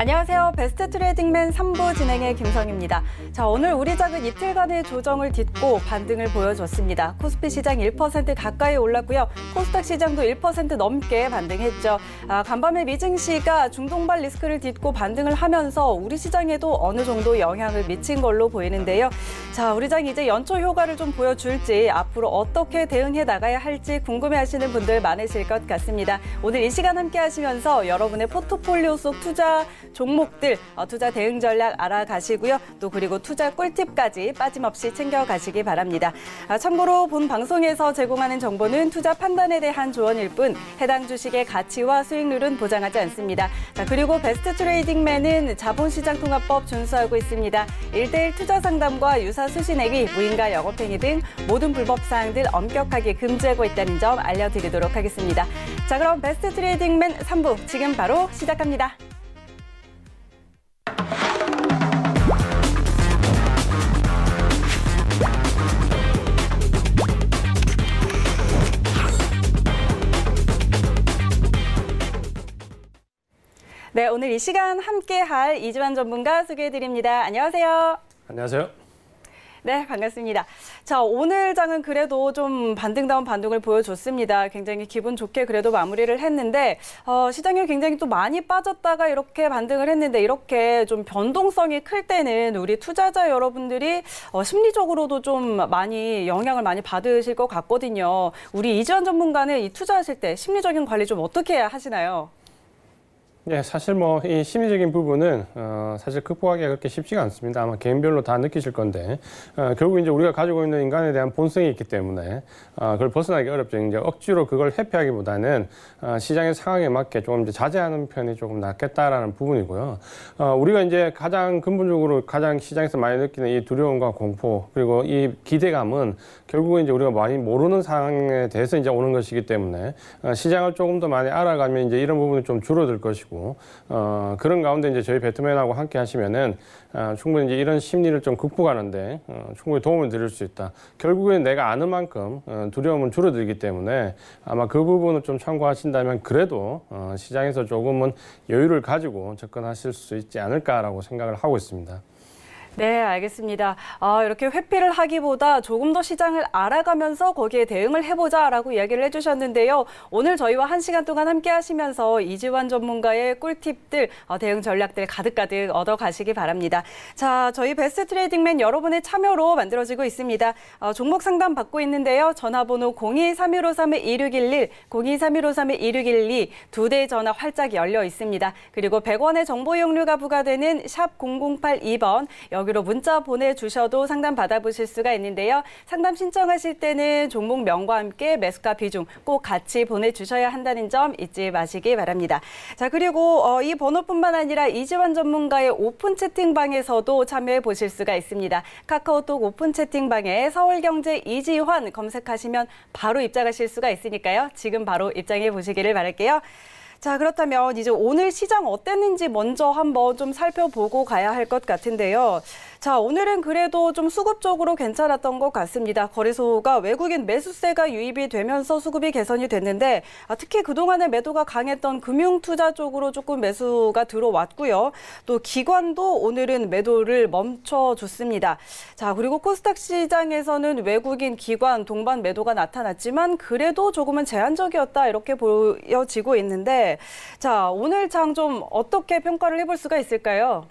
안녕하세요. 베스트 트레이딩맨 3부 진행의 김성입니다. 자, 오늘 우리 작은 이틀간의 조정을 딛고 반등을 보여줬습니다. 코스피 시장 1% 가까이 올랐고요. 코스닥 시장도 1% 넘게 반등했죠. 아, 간밤에 미증시가 중동발 리스크를 딛고 반등을 하면서 우리 시장에도 어느 정도 영향을 미친 걸로 보이는데요. 자, 우리 장 이제 연초 효과를 좀 보여줄지 앞으로 어떻게 대응해 나가야 할지 궁금해하시는 분들 많으실 것 같습니다. 오늘 이 시간 함께 하시면서 여러분의 포트폴리오 속 투자 종목들 어, 투자 대응 전략 알아가시고요. 또 그리고 투자 꿀팁까지 빠짐없이 챙겨가시기 바랍니다. 아, 참고로 본 방송에서 제공하는 정보는 투자 판단에 대한 조언일 뿐 해당 주식의 가치와 수익률은 보장하지 않습니다. 자, 그리고 베스트 트레이딩맨은 자본시장 통합법 준수하고 있습니다. 일대일 투자 상담과 유사 수신액위 무인가 영업행위 등 모든 불법 사항들 엄격하게 금지하고 있다는 점 알려드리도록 하겠습니다. 자, 그럼 베스트 트레이딩맨 3부 지금 바로 시작합니다. 오늘 이 시간 함께할 이지환 전문가 소개해드립니다. 안녕하세요. 안녕하세요. 네, 반갑습니다. 자, 오늘 장은 그래도 좀 반등다운 반등을 보여줬습니다. 굉장히 기분 좋게 그래도 마무리를 했는데 어, 시장이 굉장히 또 많이 빠졌다가 이렇게 반등을 했는데 이렇게 좀 변동성이 클 때는 우리 투자자 여러분들이 어, 심리적으로도 좀 많이 영향을 많이 받으실 것 같거든요. 우리 이지환 전문가는 이 투자하실 때 심리적인 관리 좀 어떻게 하시나요? 예, 사실 뭐 이 심리적인 부분은 어, 사실 극복하기가 그렇게 쉽지가 않습니다. 아마 개인별로 다 느끼실 건데 어, 결국 이제 우리가 가지고 있는 인간에 대한 본성이 있기 때문에 어, 그걸 벗어나기 어렵죠. 이제 억지로 그걸 회피하기보다는 어, 시장의 상황에 맞게 조금 이제 자제하는 편이 조금 낫겠다라는 부분이고요. 어, 우리가 이제 가장 근본적으로 가장 시장에서 많이 느끼는 이 두려움과 공포 그리고 이 기대감은 결국은 이제 우리가 많이 모르는 상황에 대해서 이제 오는 것이기 때문에 어, 시장을 조금 더 많이 알아가면 이제 이런 부분이 좀 줄어들 것이고 어, 그런 가운데 이제 저희 배트맨하고 함께 하시면은 어, 충분히 이제 이런 심리를 좀 극복하는데 어, 충분히 도움을 드릴 수 있다. 결국엔 내가 아는 만큼 어, 두려움은 줄어들기 때문에 아마 그 부분을 좀 참고하신다면 그래도 어, 시장에서 조금은 여유를 가지고 접근하실 수 있지 않을까라고 생각을 하고 있습니다. 네, 알겠습니다. 아, 이렇게 회피를 하기보다 조금 더 시장을 알아가면서 거기에 대응을 해보자라고 이야기를 해주셨는데요. 오늘 저희와 한 시간 동안 함께 하시면서 이지환 전문가의 꿀팁들, 어, 대응 전략들 가득가득 얻어가시기 바랍니다. 자, 저희 베스트 트레이딩맨 여러분의 참여로 만들어지고 있습니다. 어, 종목 상담 받고 있는데요. 전화번호 023153-2611, 023153-2612 두 대의 전화 활짝 열려 있습니다. 그리고 100원의 정보 이용료가 부과되는 샵 0082번 여기 여기로 문자 보내주셔도 상담 받아보실 수가 있는데요. 상담 신청하실 때는 종목명과 함께 매수가 비중 꼭 같이 보내주셔야 한다는 점 잊지 마시기 바랍니다. 자 그리고 어, 이 번호뿐만 아니라 이지환 전문가의 오픈 채팅방에서도 참여해 보실 수가 있습니다. 카카오톡 오픈 채팅방에 서울경제 이지환 검색하시면 바로 입장하실 수가 있으니까요. 지금 바로 입장해 보시기를 바랄게요. 자, 그렇다면 이제 오늘 시장 어땠는지 먼저 한번 좀 살펴보고 가야 할 것 같은데요. 자, 오늘은 그래도 좀 수급적으로 괜찮았던 것 같습니다. 거래소가 외국인 매수세가 유입이 되면서 수급이 개선이 됐는데 아, 특히 그동안에 매도가 강했던 금융투자 쪽으로 조금 매수가 들어왔고요. 또 기관도 오늘은 매도를 멈춰줬습니다. 자, 그리고 코스닥 시장에서는 외국인 기관 동반 매도가 나타났지만 그래도 조금은 제한적이었다 이렇게 보여지고 있는데 자, 오늘 장 좀 어떻게 평가를 해볼 수가 있을까요?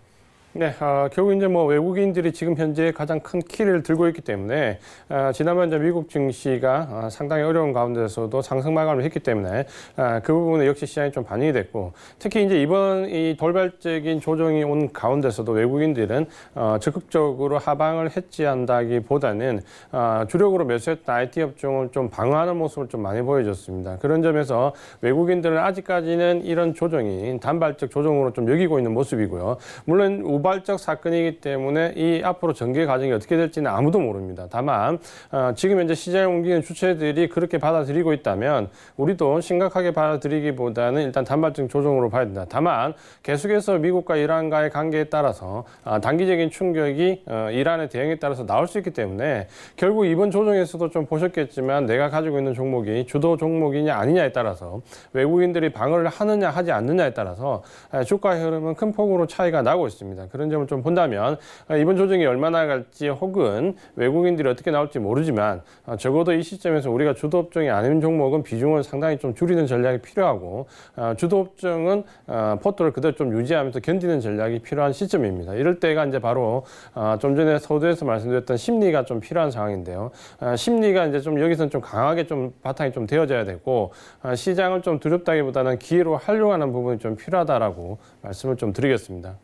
네, 아, 결국 이제 뭐 외국인들이 지금 현재 가장 큰 키를 들고 있기 때문에 아, 지난번 이제 미국 증시가 아, 상당히 어려운 가운데서도 상승 마감을 했기 때문에 아, 그 부분에 역시 시장이 좀 반영이 됐고 특히 이제 이번 이 돌발적인 조정이 온 가운데서도 외국인들은 어, 적극적으로 하방을 해지한다기보다는 아, 주력으로 매수했던 IT 업종을 좀 방어하는 모습을 좀 많이 보여줬습니다. 그런 점에서 외국인들은 아직까지는 이런 조정이 단발적 조정으로 좀 여기고 있는 모습이고요. 물론 우방 고발적 사건이기 때문에 이 앞으로 전개 과정이 어떻게 될지는 아무도 모릅니다. 다만 어, 지금 현재 시장에 옮기는 주체들이 그렇게 받아들이고 있다면 우리도 심각하게 받아들이기보다는 일단 단발적 조정으로 봐야 된다. 다만 계속해서 미국과 이란과의 관계에 따라서 어, 단기적인 충격이 어, 이란의 대응에 따라서 나올 수 있기 때문에 결국 이번 조정에서도 좀 보셨겠지만 내가 가지고 있는 종목이 주도 종목이냐 아니냐에 따라서 외국인들이 방어를 하느냐 하지 않느냐에 따라서 주가 흐름은 큰 폭으로 차이가 나고 있습니다. 그런 점을 좀 본다면 아, 이번 조정이 얼마나 갈지 혹은 외국인들이 어떻게 나올지 모르지만 아, 적어도 이 시점에서 우리가 주도업종이 아닌 종목은 비중을 상당히 좀 줄이는 전략이 필요하고 아, 주도업종은 포트를 그대로 좀 유지하면서 견디는 전략이 필요한 시점입니다. 이럴 때가 이제 바로 좀 전에 서두에서 말씀드렸던 심리가 좀 필요한 상황인데요. 심리가 이제 좀 여기서는 좀 강하게 좀 바탕이 좀 되어져야 되고 시장을 좀 두렵다기보다는 기회로 활용하는 부분이 좀 필요하다라고 말씀을 좀 드리겠습니다.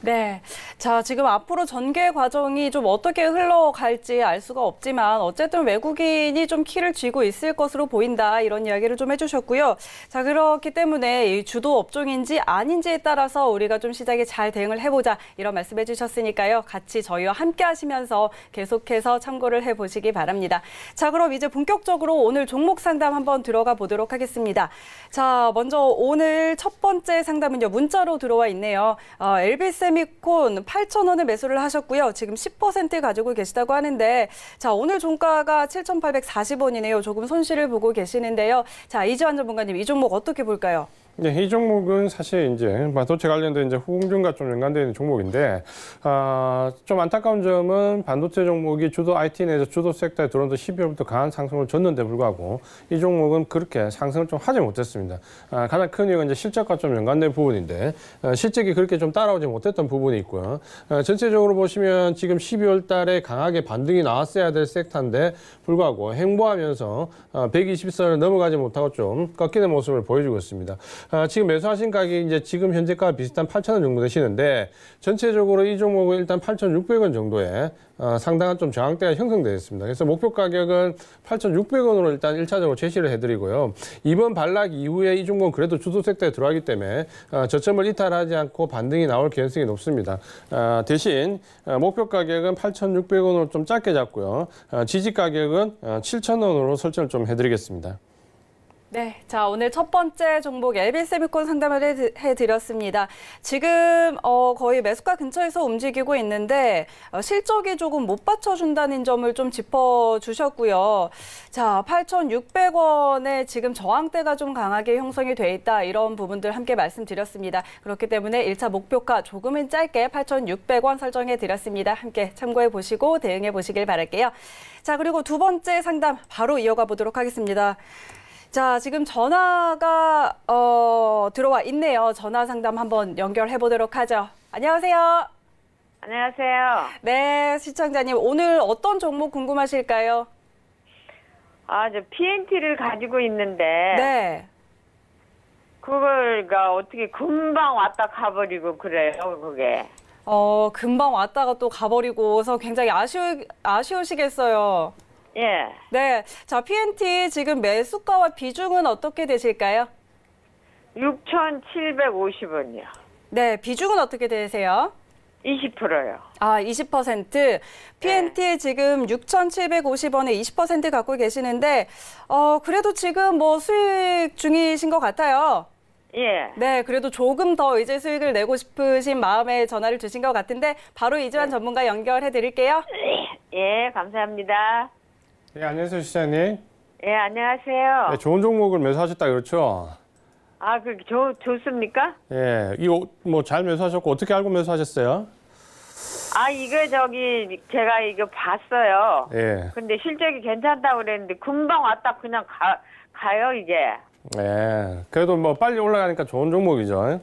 네. 자, 지금 앞으로 전개 과정이 좀 어떻게 흘러갈지 알 수가 없지만 어쨌든 외국인이 좀 키를 쥐고 있을 것으로 보인다 이런 이야기를 좀 해주셨고요. 자, 그렇기 때문에 이 주도 업종인지 아닌지에 따라서 우리가 좀 시작에 잘 대응을 해보자 이런 말씀해 주셨으니까요. 같이 저희와 함께 하시면서 계속해서 참고를 해보시기 바랍니다. 자, 그럼 이제 본격적으로 오늘 종목 상담 한번 들어가 보도록 하겠습니다. 자, 먼저 오늘 첫 번째 상담은요. 문자로 들어와 있네요. 어, 엘비스 세미콘 8,000원에 매수를 하셨고요. 지금 10% 가지고 계시다고 하는데 자, 오늘 종가가 7,840원이네요. 조금 손실을 보고 계시는데요. 자, 이지환 전문가님 이 종목 어떻게 볼까요? 네, 이 종목은 사실 이제 반도체 뭐 관련된 이제 후공정과 좀 연관되어 있는 종목인데 아, 좀 안타까운 점은 반도체 종목이 주도 IT 내에서 주도 섹터에 들어온 지 12월부터 강한 상승을 줬는데 불구하고 이 종목은 그렇게 상승을 좀 하지 못했습니다. 아, 가장 큰 이유가 이제 실적과 좀 연관된 부분인데 아, 실적이 그렇게 좀 따라오지 못했던 부분이 있고요. 아, 전체적으로 보시면 지금 12월 달에 강하게 반등이 나왔어야 될 섹터인데 불구하고 행보하면서 아, 120선을 넘어가지 못하고 좀 꺾이는 모습을 보여주고 있습니다. 아, 지금 매수하신 가격이 이제 지금 현재가 비슷한 8,000원 정도 되시는데 전체적으로 이 종목은 일단 8,600원 정도에 아, 상당한 좀 저항대가 형성되어 있습니다. 그래서 목표 가격은 8,600원으로 일단 1차적으로 제시를 해드리고요. 이번 반락 이후에 이 종목은 그래도 주도 섹터에 들어가기 때문에 아, 저점을 이탈하지 않고 반등이 나올 가능성이 높습니다. 대신 목표 가격은 8,600원으로 좀 작게 잡고요. 지지 가격은 7,000원으로 설정을 좀 해드리겠습니다. 네, 자 오늘 첫 번째 종목 엘비세비콘 상담을 해드렸습니다. 지금 어, 거의 매수가 근처에서 움직이고 있는데 어, 실적이 조금 못 받쳐준다는 점을 좀 짚어주셨고요. 자 8,600원에 지금 저항대가 좀 강하게 형성이 돼 있다 이런 부분들 함께 말씀드렸습니다. 그렇기 때문에 1차 목표가 조금은 짧게 8,600원 설정해드렸습니다. 함께 참고해 보시고 대응해 보시길 바랄게요. 자 그리고 두 번째 상담 바로 이어가 보도록 하겠습니다. 자, 지금 전화가 어, 들어와 있네요. 전화 상담 한번 연결해 보도록 하죠. 안녕하세요. 안녕하세요. 네, 시청자님 오늘 어떤 종목 궁금하실까요? 아, 저 PNT를 가지고 있는데. 네. 그걸 그러니까 어떻게 금방 왔다 가버리고 그래요, 그게. 어, 금방 왔다가 또 가버리고서 굉장히 아쉬우 아쉬우시겠어요. 예. 네. 자, PNT 지금 매수가와 비중은 어떻게 되실까요? 6,750원이요. 네, 비중은 어떻게 되세요? 20%요. 아, 20%. PNT 네. 지금 6,750원에 20% 갖고 계시는데 어, 그래도 지금 뭐 수익 중이신 것 같아요. 예. 네, 그래도 조금 더 이제 수익을 내고 싶으신 마음에 전화를 주신 것 같은데 바로 이지환 네. 전문가 연결해 드릴게요. 예, 감사합니다. 예, 안녕하세요, 시장님. 예, 안녕하세요. 예, 좋은 종목을 매수하셨다 그렇죠? 아, 그 좋, 좋습니까? 예, 이거 뭐잘 매수하셨고 어떻게 알고 매수하셨어요? 아, 이거 저기 제가 이거 봤어요. 예. 근데 실적이 괜찮다고 그랬는데 금방 왔다 그냥 가, 가요, 이게. 예. 그래도 뭐 빨리 올라가니까 좋은 종목이죠.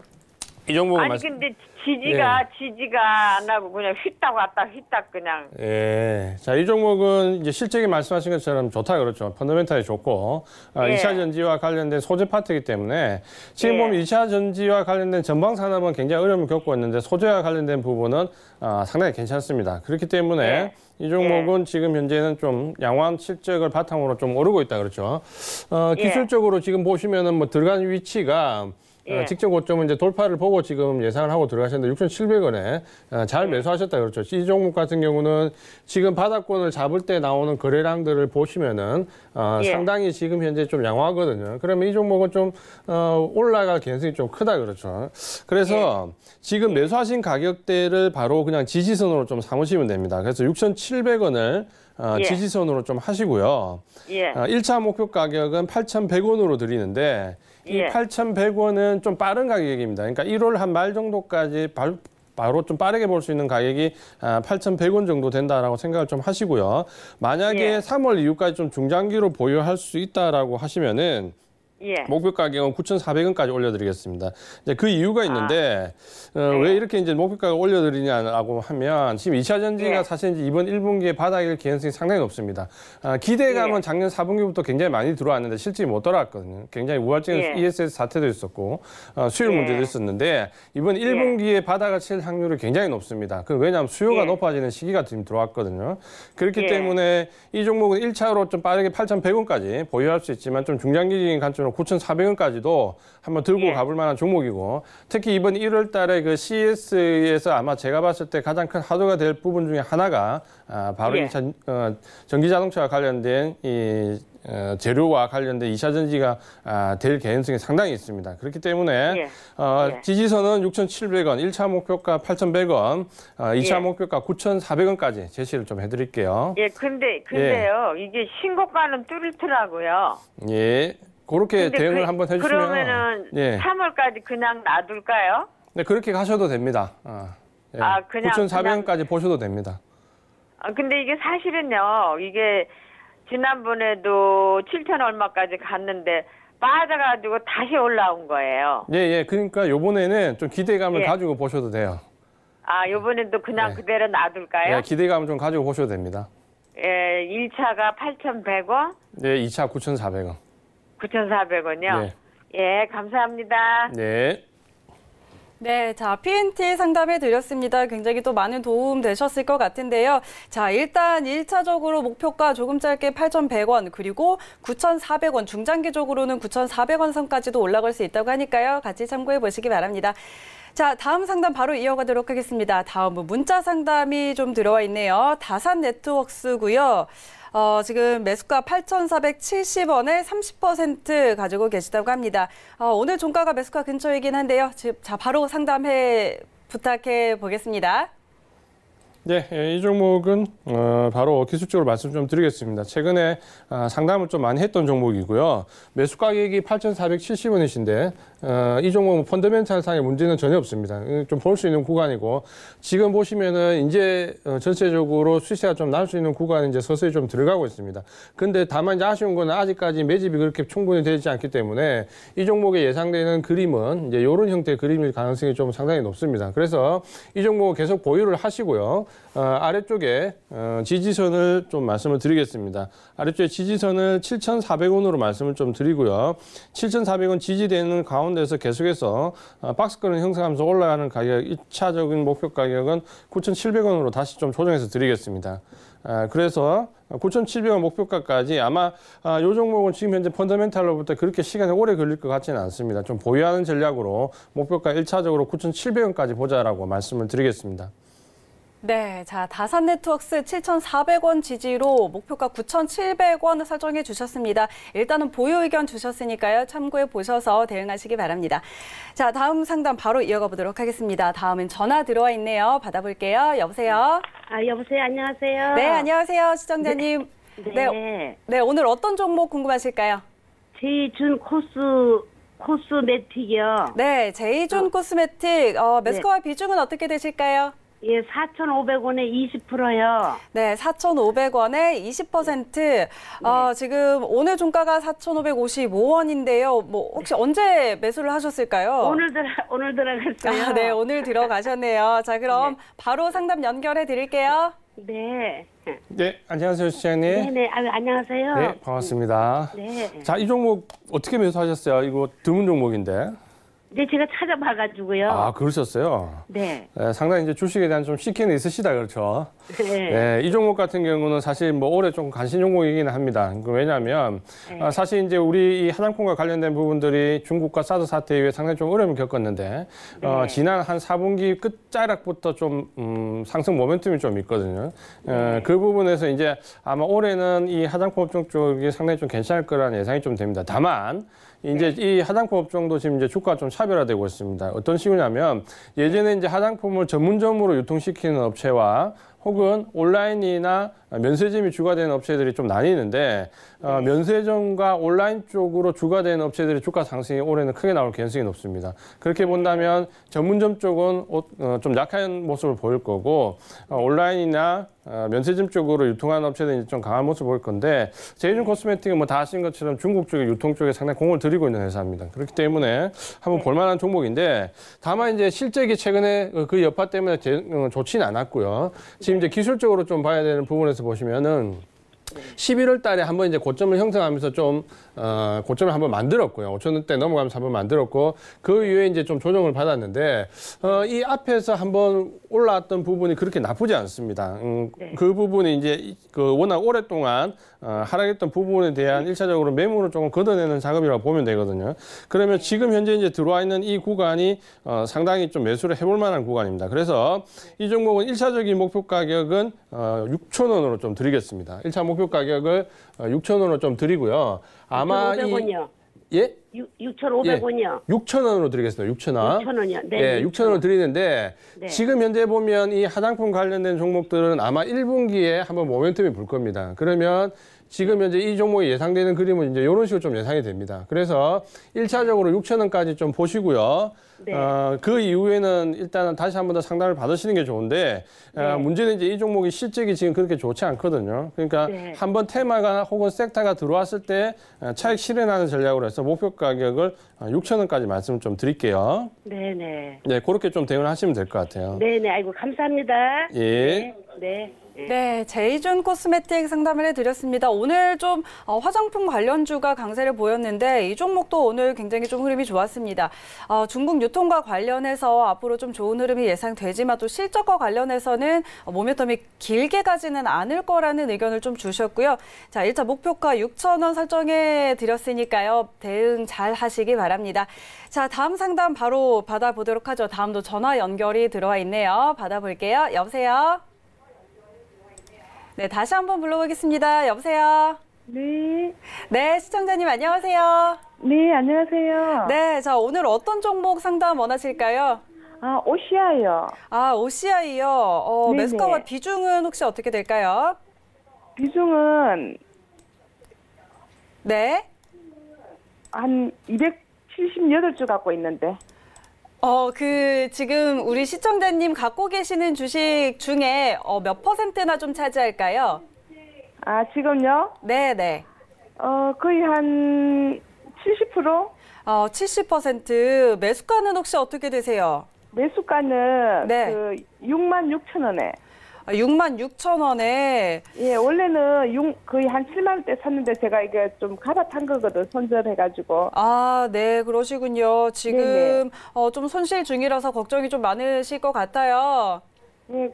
이종복 아니 말씀... 근데 지지가 예. 지지가 안 하고 그냥 휘딱 왔다 휘딱 그냥. 예. 자 이종목은 이제 실적이 말씀하신 것처럼 좋다 그렇죠. 펀더멘탈이 좋고 아, 예. 아, 2차 전지와 관련된 소재 파트이기 때문에 지금 예. 보면 2차 전지와 관련된 전방 산업은 굉장히 어려움을 겪고 있는데 소재와 관련된 부분은 아, 상당히 괜찮습니다. 그렇기 때문에 예. 이 종목은 예. 지금 현재는 좀 양호한 실적을 바탕으로 좀 오르고 있다 그렇죠. 어, 예. 기술적으로 지금 보시면은 뭐 들어간 위치가 어, 예. 직접 고점은 이제 돌파를 보고 지금 예상을 하고 들어가셨는데 6,700원에 아, 잘 네. 매수하셨다 그렇죠. 이 종목 같은 경우는 지금 바닥권을 잡을 때 나오는 거래량들을 보시면은 어, 예. 상당히 지금 현재 좀 양호하거든요. 그러면 이 종목은 좀 어, 올라갈 가능성이 좀 크다 그렇죠. 그래서 예. 지금 매수하신 가격대를 바로 그냥 지지선으로 좀 삼으시면 됩니다. 그래서 6,700원을 어, 아, 예. 지지선으로 좀 하시고요. 예. 어, 1차 목표 가격은 8,100원으로 드리는데 이 예. 8,100원은 좀 빠른 가격입니다. 그러니까 1월 한 말 정도까지 발, 바로 좀 빠르게 볼 수 있는 가격이 8,100원 아, 정도 된다라고 생각을 좀 하시고요. 만약에 예. 3월 이후까지 좀 중장기로 보유할 수 있다라고 하시면은 예. 목표 가격은 9,400원까지 올려드리겠습니다. 이제 그 이유가 아. 있는데 아. 어, 네. 왜 이렇게 이제 목표 가격 올려드리냐고 하면 지금 2차 전지가 예. 사실 이제 이번 1분기에 바닥일 개연성이 상당히 높습니다. 아, 기대감은 예. 작년 4분기부터 굉장히 많이 들어왔는데 실제 못 돌아왔거든요. 굉장히 우월적인 예. ESS 사태도 있었고 어, 수율 예. 문제도 있었는데 이번 1분기에 바닥을 칠 확률이 굉장히 높습니다. 그 왜냐하면 수요가 높아지는 시기가 지금 들어왔거든요. 그렇기 때문에 이 종목은 1차로 좀 빠르게 8,100원까지 보유할 수 있지만 좀 중장기적인 관점으로 9,400원까지도 한번 들고 예. 가볼 만한 종목이고 특히 이번 1월 달에 그 CS에서 아마 제가 봤을 때 가장 큰 화두가 될 부분 중에 하나가 아, 바로 예. 2차, 어, 전기 자동차와 관련된 이 어, 재료와 관련된 이차 전지가 아, 될 개연성이 상당히 있습니다. 그렇기 때문에 예. 어, 예. 지지선은 6,700원, 1차 목표가 8,100원, 어, 2차 예. 목표가 9,400원까지 제시를 좀 해드릴게요. 예, 근데 근데요 예. 이게 신고가는 뚜렷더라고요. 예. 그렇게 대응을 그, 한번 해주시면 그러면은 예. 3월까지 그냥 놔둘까요? 네 그렇게 하셔도 됩니다. 아, 예. 아 그냥 9,400원까지 그냥... 보셔도 됩니다. 아 근데 이게 사실은요 이게 지난번에도 7천 얼마까지 갔는데 빠져가지고 다시 올라온 거예요. 예, 예. 그러니까 요번에는 좀 기대감을 예. 가지고 보셔도 돼요. 아, 요번에도 그냥 예. 그대로 놔둘까요? 예, 기대감을 좀 가지고 보셔도 됩니다. 예, 1차가 8,100원? 예, 2차 9,400원. 9,400원요. 네. 예, 감사합니다. 네. 네, 자, PNT 상담해 드렸습니다. 굉장히 또 많은 도움 되셨을 것 같은데요. 자, 일단 1차적으로 목표가 조금 짧게 8,100원, 그리고 9,400원, 중장기적으로는 9,400원 선까지도 올라갈 수 있다고 하니까요. 같이 참고해 보시기 바랍니다. 자, 다음 상담 바로 이어가도록 하겠습니다. 다음은 문자 상담이 좀 들어와 있네요. 다산 네트웍스고요. 어, 지금 매수가 8,470원에 30% 가지고 계시다고 합니다. 어, 오늘 종가가 매수가 근처이긴 한데요. 지금 자, 바로 상담해 부탁해 보겠습니다. 네, 예, 이 종목은 어, 바로 기술적으로 말씀 좀 드리겠습니다. 최근에 아, 상담을 좀 많이 했던 종목이고요. 매수 가격이 8,470원이신데 어, 이 종목은 펀더멘탈 상의 문제는 전혀 없습니다. 음, 좀볼 수 있는 구간이고 지금 보시면은 이제 어, 전체적으로 수세가 좀 날 수 있는 구간이 이제 서서히 좀 들어가고 있습니다. 근데 다만 이제 아쉬운 건 아직까지 매집이 그렇게 충분히 되지 않기 때문에 이 종목에 예상되는 그림은 이제 이런 형태의 그림일 가능성이 좀 상당히 높습니다. 그래서 이 종목 계속 보유를 하시고요. 어, 아래쪽에 어, 지지선을 좀 말씀을 드리겠습니다. 아래쪽에 지지선을 7,400원으로 말씀을 좀 드리고요. 7,400원 지지되는 가운데서 계속해서 어, 박스권을 형성하면서 올라가는 가격, 2차적인 목표 가격은 9,700원으로 다시 좀 조정해서 드리겠습니다. 아, 그래서 9,700원 목표가까지 아마 아, 종목은 지금 현재 펀더멘탈로부터 그렇게 시간이 오래 걸릴 것 같지는 않습니다. 좀 보유하는 전략으로 목표가 1차적으로 9,700원까지 보자라고 말씀을 드리겠습니다. 네, 자 다산 네트웍스 7,400원 지지로 목표가 9,700원을 설정해 주셨습니다. 일단은 보유 의견 주셨으니까요. 참고해 보셔서 대응하시기 바랍니다. 자, 다음 상담 바로 이어가 보도록 하겠습니다. 다음은 전화 들어와 있네요. 받아볼게요. 여보세요. 아, 여보세요. 안녕하세요. 네, 안녕하세요, 시청자님. 네. 네, 네, 네 오늘 어떤 종목 궁금하실까요? 제준 이 코스 코스메틱이요. 네, 제이준 어. 코스메틱 어, 매스컴의 네. 비중은 어떻게 되실까요? 예, 4,500원에 20%요. 네, 4,500원에 20%. 어, 네. 어, 지금 오늘 종가가 4,555원인데요. 뭐 혹시 네. 언제 매수를 하셨을까요? 오늘 들어 오늘 들어갔어요. 아, 네, 오늘 들어가셨네요. 자, 그럼 네. 바로 상담 연결해 드릴게요. 네. 네, 안녕하세요, 시장님. 네, 네, 아, 안녕하세요. 네, 반갑습니다. 네. 자, 이 종목 어떻게 매수하셨어요? 이거 드문 종목인데. 네, 제가 찾아봐가지고요. 아, 그러셨어요? 네. 네 상당히 이제 주식에 대한 좀 식혜는 있으시다, 그렇죠? 네. 네. 이 종목 같은 경우는 사실 뭐 올해 좀 관심 종목이기는 합니다. 그 왜냐하면 네. 아, 사실 이제 우리 이화장품과 관련된 부분들이 중국과 사드 사태 이후에 상당히 좀 어려움을 겪었는데 어, 네. 어, 지난 한 4분기 끝자락부터 좀 음, 상승 모멘텀이 좀 있거든요. 에, 어, 네. 그 부분에서 이제 아마 올해는 이화장품업 쪽이 상당히 좀 괜찮을 거라는 예상이 좀 됩니다. 다만 이제 네. 이 화장품 업종도 지금 이제 주가 좀 차별화되고 있습니다. 어떤 식이냐면 예전에 이제 화장품을 전문점으로 유통시키는 업체와 혹은 온라인이나 아, 면세점이 주가되는 업체들이 좀 나뉘는데 어, 면세점과 온라인 쪽으로 주가되는 업체들이 주가 상승이 올해는 크게 나올 가능성이 높습니다. 그렇게 네. 본다면 전문점 쪽은 어, 좀 약한 모습을 보일 거고 어, 온라인이나 어, 면세점 쪽으로 유통하는 업체들이 좀 강한 모습을 보일 건데 제이준 코스메틱은 뭐다아신 것처럼 중국 쪽의 유통 쪽에 상당히 공을 들이고 있는 회사입니다. 그렇기 때문에 한번 네. 볼만한 종목인데 다만 이제 실적이 최근에 그 여파 때문에 어, 좋지는 않았고요. 지금 이제 기술적으로 좀 봐야 되는 부분에서 보시면은 11월 달에 한번 이제 고점을 형성하면서 좀 어, 고점을 한번 만들었고요. 5천 원대 넘어가면서 한번 만들었고 그 이후에 이제 좀 조정을 받았는데 어, 이 앞에서 한번 올라왔던 부분이 그렇게 나쁘지 않습니다. 음, 네. 그 부분이 이제 그 워낙 오랫동안 어, 하락했던 부분에 대한 네. 일차적으로 매물을 조금 걷어내는 작업이라고 보면 되거든요. 그러면 지금 현재 이제 들어와 있는 이 구간이 어, 상당히 좀 매수를 해볼 만한 구간입니다. 그래서 네. 이 종목은 일차적인 목표 가격은 어, 6천 원으로 좀 드리겠습니다. 일차 목표 수입 가격을 6,000원으로 어, 좀 드리고요. 아마 6,500원이요. 예? 6,500원이요. 예, 6,000원으로 드리겠습니다. 6,000원. 6,000원이요. 네. 예, 6,000원으로 드리는데 네. 지금 현재 보면 이 화장품 관련된 종목들은 아마 1분기에 한번 모멘텀이 불 겁니다. 그러면 지금 현재 이 종목이 예상되는 그림은 이제 이런 식으로 좀 예상이 됩니다. 그래서 1차적으로 6천 원까지 좀 보시고요. 네. 어, 그 이후에는 일단은 다시 한 번 더 상담을 받으시는 게 좋은데 어, 네. 어, 문제는 이제 이 종목이 실적이 지금 그렇게 좋지 않거든요. 그러니까 네. 한번 테마가 혹은 섹터가 들어왔을 때 어, 차익 실현하는 전략으로 해서 목표 가격을 6천 어, 원까지 말씀을 좀 드릴게요. 네네. 네, 그렇게 좀 대응을 하시면 될 것 같아요. 네네. 아이고 감사합니다. 예. 네. 네. 예. 네, 제이준 코스메틱 상담을 해드렸습니다. 오늘 좀 어, 화장품 관련주가 강세를 보였는데 이 종목도 오늘 굉장히 좀 흐름이 좋았습니다. 어, 중국 유통과 관련해서 앞으로 좀 좋은 흐름이 예상되지만 또 실적과 관련해서는 모멘텀이 길게 가지는 않을 거라는 의견을 좀 주셨고요. 자, 1차 목표가 6천원 설정해 드렸으니까요. 대응 잘 하시기 바랍니다. 자, 다음 상담 바로 받아보도록 하죠. 다음도 전화 연결이 들어와 있네요. 받아볼게요. 여보세요? 네, 다시 한번 불러보겠습니다. 여보세요? 네. 네, 시청자님 안녕하세요. 네, 안녕하세요. 네, 자, 오늘 어떤 종목 상담 원하실까요? 아, OCI요. 아, OCI요. 어, 네네. 매수가와 비중은 혹시 어떻게 될까요? 비중은 네. 한 278주 갖고 있는데. 어, 그 지금 우리 시청자님 갖고 계시는 주식 중에 어, 몇 퍼센트나 좀 차지할까요? 아, 지금요? 네, 네. 어, 거의 한 70%? 어, 70% 매수가는 혹시 어떻게 되세요? 매수가는 네. 그 6만 6천 원에. 6만 아, 6천 원에 예 원래는 6, 거의 한 7만 원대 샀는데 제가 이게 좀 갈아탄 거거든 손절해가지고 아 네 그러시군요 지금 네, 네. 어, 좀 손실 중이라서 걱정이 좀 많으실 것 같아요 예.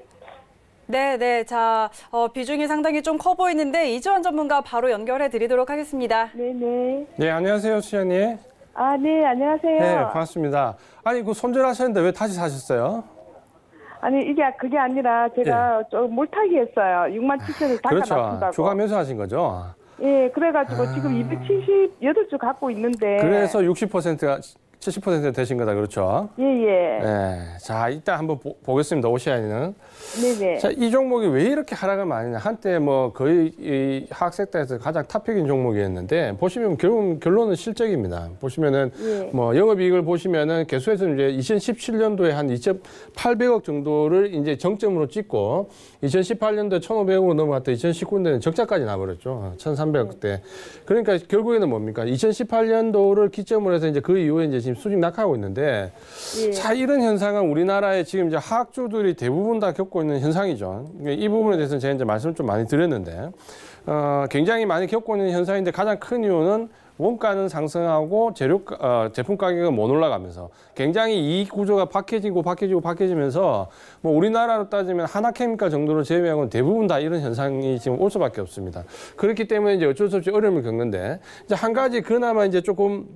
네, 네. 자, 어, 비중이 상당히 좀 커 보이는데 이지원 전문가 바로 연결해 드리도록 하겠습니다. 네, 네. 네, 안녕하세요, 수현이. 아, 네, 안녕하세요. 네, 반갑습니다. 아니, 그 손절하셨는데 왜 다시 사셨어요? 아니 이게 그게 아니라 제가 예. 몰타기 했어요. 6만 7천을 닦아놨다고. 그렇죠. 그렇면서 하신 거죠? 예, 그래가지고 아... 지금 278주 갖고 있는데. 그래서 60%가 70% 되신 거다 그렇죠? 예예. 예. 예. 네. 자 이따 한번 보, 보겠습니다 오시아이는. 네네. 자이 종목이 왜 이렇게 하락을 많이 냐 한때 뭐 거의 이 학생 때에서 가장 탑픽인 종목이었는데 보시면 결국 결론은 실적입니다. 보시면은 예. 뭐 영업이익을 보시면은 개수에서 이제 2017년도에 한 2.800억 정도를 이제 정점으로 찍고 2018년도에 1,500억으로 넘어갔다 2019년도에는 적자까지 나버렸죠 1,300억 대. 그러니까 결국에는 뭡니까 2018년도를 기점으로 해서 이제 그 이후에 이제 지금 수직 낙하하고 있는데 예. 자 이런 현상은 우리나라의 지금 이제 하학조들이 대부분 다 겪고 있는 현상이죠. 그러니까 이 부분에 대해서는 제가 이제 말씀을 좀 많이 드렸는데 어, 굉장히 많이 겪고 있는 현상인데 가장 큰 이유는 원가는 상승하고 재료 어, 제품 가격은 못 올라가면서 굉장히 이익 구조가 박해지고 박해지고 박해지면서 뭐 우리나라로 따지면 하나케미칼 정도를 제외하고는 대부분 다 이런 현상이 지금 올 수밖에 없습니다. 그렇기 때문에 이제 어쩔 수 없이 어려움을 겪는데 이제 한 가지 그나마 이제 조금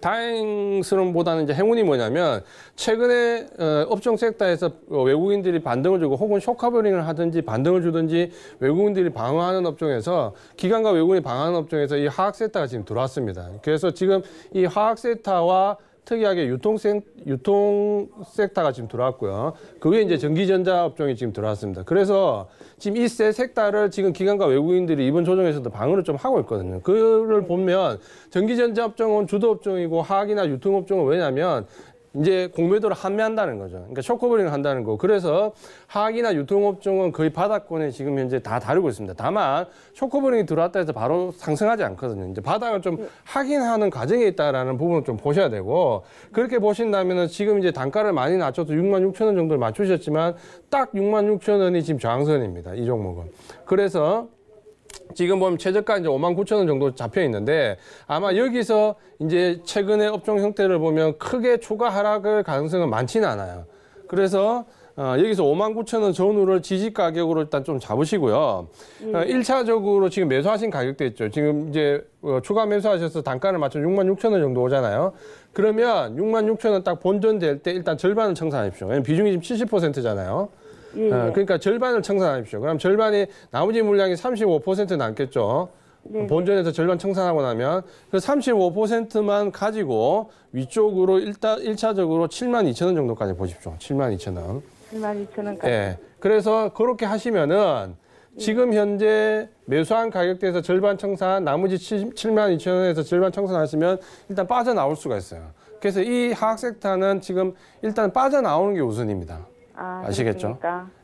다행스러움보다는 이제 행운이 뭐냐면 최근에 어, 업종 섹터에서 외국인들이 반등을 주고 혹은 쇼커버링을 하든지 반등을 주든지 외국인들이 방어하는 업종에서 기관과 외국인이 방어하는 업종에서 이 화학 섹터가 지금 들어왔습니다. 그래서 지금 이 화학 섹터와 특이하게 유통생, 유통 섹터가 지금 들어왔고요. 그 외에 이제 전기전자 업종이 지금 들어왔습니다. 그래서 지금 이 세 섹터를 지금 기관과 외국인들이 이번 조정에서도 방어를 좀 하고 있거든요. 그를 거 보면 전기전자 업종은 주도 업종이고 화학이나 유통업종은 왜냐면 이제 공매도를 합매한다는 거죠. 그러니까 쇼커버링을 한다는 거. 그래서 하악나 유통업종은 거의 바닥권에 지금 현재 다 다루고 있습니다. 다만 쇼커버링이 들어왔다 해서 바로 상승하지 않거든요. 이제 바닥을 좀 네. 확인하는 과정에 있다라는 부분을 좀 보셔야 되고 그렇게 보신다면은 지금 이제 단가를 많이 낮춰서 6만 6천 원 정도를 맞추셨지만 딱 6만 6천 원이 지금 저항선입니다. 이 종목은. 그래서 지금 보면 최저가 이제 5만 9천 원 정도 잡혀 있는데 아마 여기서 이제 최근의 업종 형태를 보면 크게 초과 하락을 가능성은 많지는 않아요. 그래서 어, 여기서 5만 9천 원 전후를 지지 가격으로 일단 좀 잡으시고요. 어, 음. 어, 1차적으로 지금 매수하신 가격대 있죠. 지금 이제 어, 추가 매수하셔서 단가를 맞춰 6만 6천 원 정도 오잖아요. 그러면 6만 6천 원 딱 본전 될 때 일단 절반을 청산하십시오. 비중이 지금 70%잖아요. 예, 아, 예. 그러니까 절반을 청산하십시오. 그럼 절반이 나머지 물량이 35% 남겠죠. 네네. 네. 본전에서 절반 청산하고 나면 그 35%만 가지고 위쪽으로 일단 일차적으로 7만 2천 원 정도까지 보십시오. 7만 2천 원. 7만 2천 원까지. 예. 그래서 그렇게 하시면은 네. 지금 현재 매수한 가격대에서 절반 청산, 나머지 7, 7만 2천 원에서 절반 청산하시면 일단 빠져나올 수가 있어요. 그래서 이하악 섹터는 지금 일단 빠져나오는 게 우선입니다. 아, 시겠죠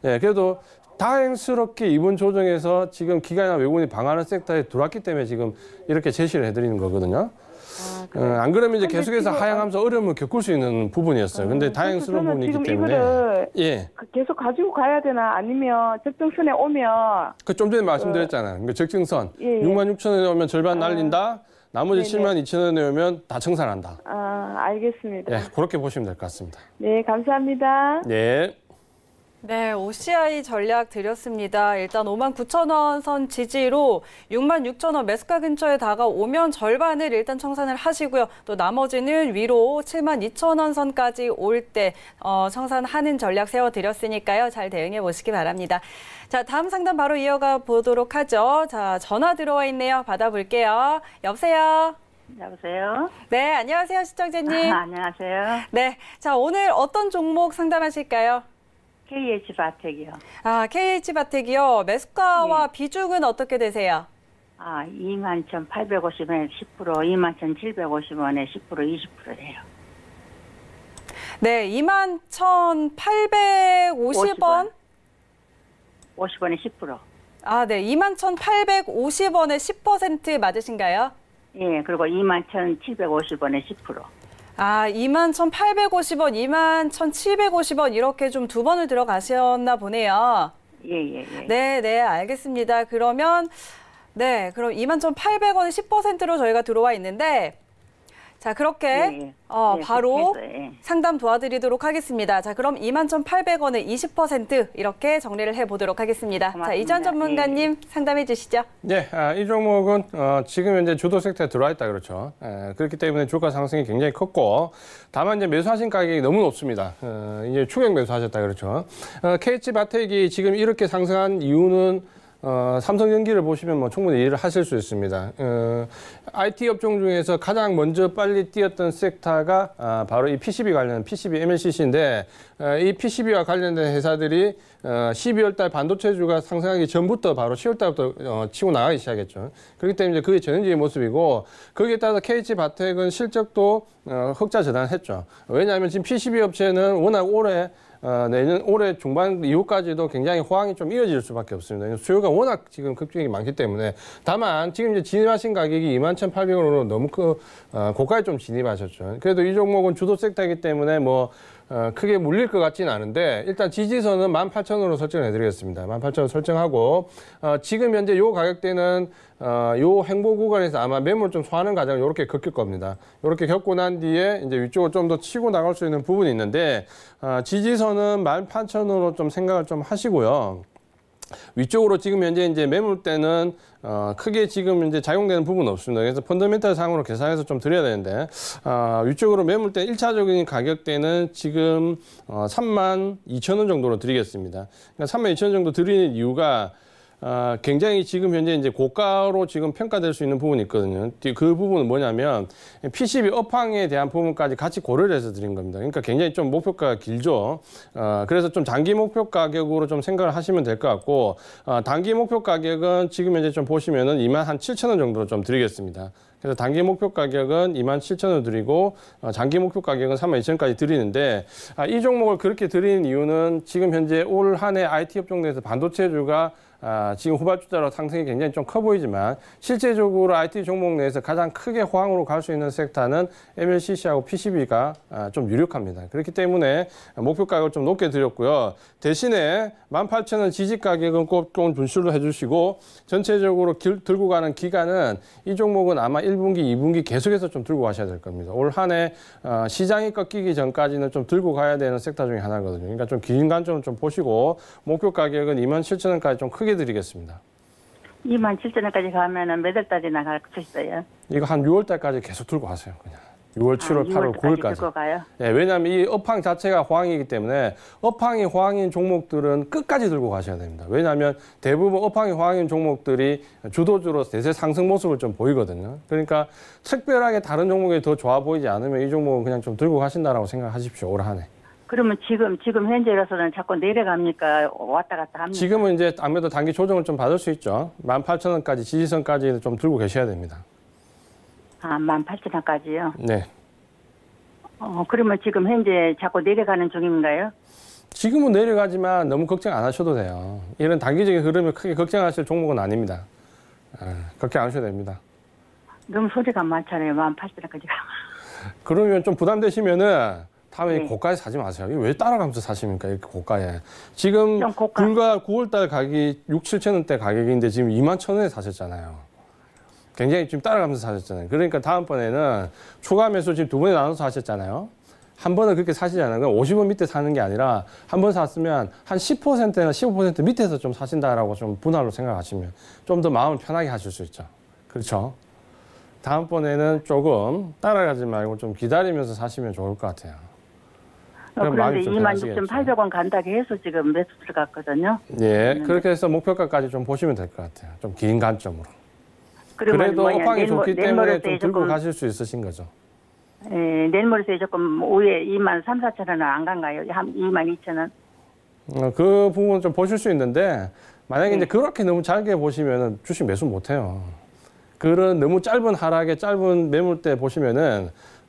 예, 네, 그래도 다행스럽게 이번 조정에서 지금 기관이나 외국인이 방한한 섹터에 들어왔기 때문에 지금 이렇게 제시를 해드리는 거거든요. 아, 그안 음, 그러면 이제 계속해서 지금... 하향하면서 어려움을 겪을 수 있는 부분이었어요. 어, 근데 아, 다행스러운 부분이기 때문에 예 그 계속 가지고 가야 되나 아니면 적정선에 오면 그 좀 전에 말씀드렸잖아요. 어, 그 그러니까 적정선 예, 6만 예. 6천 원에 오면 절반 아, 날린다. 나머지 네네. 7만 2천 원에 오면 다 청산한다. 아 알겠습니다. 예, 그렇게 보시면 될 것 같습니다. 네 감사합니다. 네. 예. 네, OCI 전략 드렸습니다. 일단 5만 9천 원선 지지로 6만 6천 원 매수가 근처에 다가오면 절반을 일단 청산을 하시고요. 또 나머지는 위로 7만 2천 원 선까지 올 때 어, 청산하는 전략 세워드렸으니까요. 잘 대응해 보시기 바랍니다. 자, 다음 상담 바로 이어가 보도록 하죠. 자, 전화 들어와 있네요. 받아볼게요. 여보세요. 여보세요. 네, 안녕하세요, 시청자님. 아, 안녕하세요. 네, 자 오늘 어떤 종목 상담하실까요? KH 바텍이요. 아, KH 바텍이요. 매수가와 네. 비중은 어떻게 되세요? 아, 21,850원에 10%, 21,750원에 10%, 20%예요. 네, 21,850원 50원에 10%. 아, 네. 21,850원에 10% 맞으신가요? 예, 그리고 21,750원에 10%. 아, 21,850원, 21,750원 이렇게 좀 두 번을 들어가셨나 보네요. 예, 예, 예. 네, 네, 알겠습니다. 그러면 네, 그럼 21,800원에 10%로 저희가 들어와 있는데 자, 그렇게 예, 예, 어, 예, 바로 그 상담 도와드리도록 하겠습니다. 자, 그럼 21,800원의 20% 이렇게 정리를 해보도록 하겠습니다. 고맙습니다. 자, 이전 전문가님 예. 상담해 주시죠. 네, 아, 이 종목은 어, 지금 현재 주도 섹터에 들어와 있다 그렇죠. 에, 그렇기 때문에 주가 상승이 굉장히 컸고 다만 이제 매수하신 가격이 너무 높습니다. 어, 이제 추격 매수하셨다 그렇죠. 어, KH 바텍이 지금 이렇게 상승한 이유는 어, 삼성전기를 보시면 뭐 충분히 이해를 하실 수 있습니다. 어, IT 업종 중에서 가장 먼저 빨리 뛰었던 섹터가 아, 바로 이 PCB 관련 PCB MLCC인데 어, 이 PCB와 관련된 회사들이 어, 12월달 반도체주가 상승하기 전부터 바로 10월달부터 어, 치고 나가기 시작했죠. 그렇기 때문에 그게 전형적인 모습이고 거기에 따라서 KH 바텍은 실적도 어, 흑자 전환했죠. 왜냐하면 지금 PCB 업체는 워낙 오래 어, 내년 올해 중반 이후까지도 굉장히 호황이 좀 이어질 수밖에 없습니다. 수요가 워낙 지금 급증이 많기 때문에 다만 지금 이제 진입하신 가격이 21,800원으로 너무 그 어, 고가에 좀 진입하셨죠. 그래도 이 종목은 주도 섹터이기 때문에 뭐 어, 크게 물릴 것 같지는 않은데 일단 지지선은 18,000으로 설정해드리겠습니다. 18,000 설정하고 어, 지금 현재 요 가격대는 어, 요 행보 구간에서 아마 매물 좀 소화하는 과정을 이렇게 겪을 겁니다. 이렇게 겪고 난 뒤에 이제 위쪽을좀 더 치고 나갈 수 있는 부분이 있는데 어, 지지선은 18,000으로 좀 생각을 좀 하시고요. 위쪽으로 지금 현재 이제 매물대는 어, 크게 지금 이제 작용되는 부분은 없습니다. 그래서 펀더멘탈 상으로 계산해서 좀 드려야 되는데 어, 위쪽으로 매물대 1차적인 가격대는 지금 어, 3만 2천 원 정도로 드리겠습니다. 그러니까 3만 2천 원 정도 드리는 이유가 아, 굉장히 지금 현재 이제 고가로 지금 평가될 수 있는 부분이 있거든요. 그 부분은 뭐냐면 PCB 업황에 대한 부분까지 같이 고려를 해서 드린 겁니다. 그러니까 굉장히 좀목표가 길죠. 아, 그래서 좀 장기 목표 가격으로 좀 생각을 하시면 될 것 같고 아, 단기 목표 가격은 지금 현재 좀 보시면은 2만 한 7천 원 정도로 좀 드리겠습니다. 그래서 단기 목표 가격은 2만7천원 드리고 아, 장기 목표 가격은 3만2천원까지 드리는데 아, 이 종목을 그렇게 드리는 이유는 지금 현재 올 한해 IT 업종 내에서 반도체주가 아, 지금 호발주자로 상승이 굉장히 좀 커 보이지만 실제적으로 IT 종목 내에서 가장 크게 호황으로 갈 수 있는 섹터는 MLCC하고 PCB가 아, 좀 유력합니다. 그렇기 때문에 목표 가격을 좀 높게 드렸고요. 대신에 18,000원 지지 가격은 꼭 좀분실로 해주시고 전체적으로 길, 들고 가는 기간은 이 종목은 아마 1분기, 2분기 계속해서 좀 들고 가셔야 될 겁니다. 올 한해 아, 시장이 꺾이기 전까지는 좀 들고 가야 되는 섹터 중에 하나거든요. 그러니까 좀 긴관점좀좀 보시고 목표 가격은 27,000원까지 좀 크게 소개해드리겠습니다. 2만 7천 원까지 가면은 몇 월달이나 갈수 있어요? 이거 한 6월달까지 계속 들고 가세요. 그냥. 6월, 7월, 아, 8월, 9월까지. 들 왜냐하면 이 업황 자체가 호황이기 때문에 업황이 호황인 종목들은 끝까지 들고 가셔야 됩니다. 왜냐하면 대부분 업황이 호황인 종목들이 주도주로 대세 상승 모습을 좀 보이거든요. 그러니까 특별하게 다른 종목이 더 좋아 보이지 않으면 이 종목은 그냥 좀 들고 가신다라고 생각하십시오. 올 한해. 그러면 지금 지금 현재로서는 자꾸 내려갑니까 왔다 갔다 합니까? 지금은 이제 아무래도 단기 조정을 좀 받을 수 있죠. 1 8 0원까지 지지선까지 좀 들고 계셔야 됩니다. 아, 1 8 0원까지요 네. 어, 그러면 지금 현재 자꾸 내려가는 중인가요? 지금은 내려가지만 너무 걱정 안 하셔도 돼요. 이런 단기적인 흐름을 크게 걱정하실 종목은 아닙니다. 아, 걱정 안 하셔도 됩니다. 너무 소리가 많잖아요. 1 8 0원까지 그러면 좀 부담되시면은 파웨이 네. 음. 고가에 사지 마세요. 왜 따라가면서 사십니까? 이렇게 고가에. 지금 고가. 불과 9월 달 가격이 6, 7천 원대 가격인데 지금 2만 천 원에 사셨잖아요. 굉장히 지금 따라가면서 사셨잖아요. 그러니까 다음번에는 초과 매수 지금 두 번에 나눠서 하셨잖아요. 한 번은 그렇게 사시지 않아요. 50원 밑에 사는 게 아니라 한 번 샀으면 한 10%나 15% 밑에서 좀 사신다라고 좀 분할로 생각하시면 좀 더 마음을 편하게 하실 수 있죠. 그렇죠? 다음번에는 조금 따라가지 말고 좀 기다리면서 사시면 좋을 것 같아요. 어, 그런데 2만 6,800원 간다게 해서 지금 매수를 갔거든요. 예, 네. 음. 그렇게 해서 목표가까지 좀 보시면 될 것 같아요. 좀 긴 관점으로. 그래도 호황이 좋기 내 때문에 좀 들고 조금, 가실 수 있으신 거죠. 예, 내일모레에 조금 오후에 2만 3, 4천 원은 안 간가요? 한 2만 2천 원. 그 부분 좀 보실 수 있는데 만약에 네. 이제 그렇게 너무 짧게 보시면 주식 매수 못해요. 그런 너무 짧은 하락에 짧은 매물 때 보시면은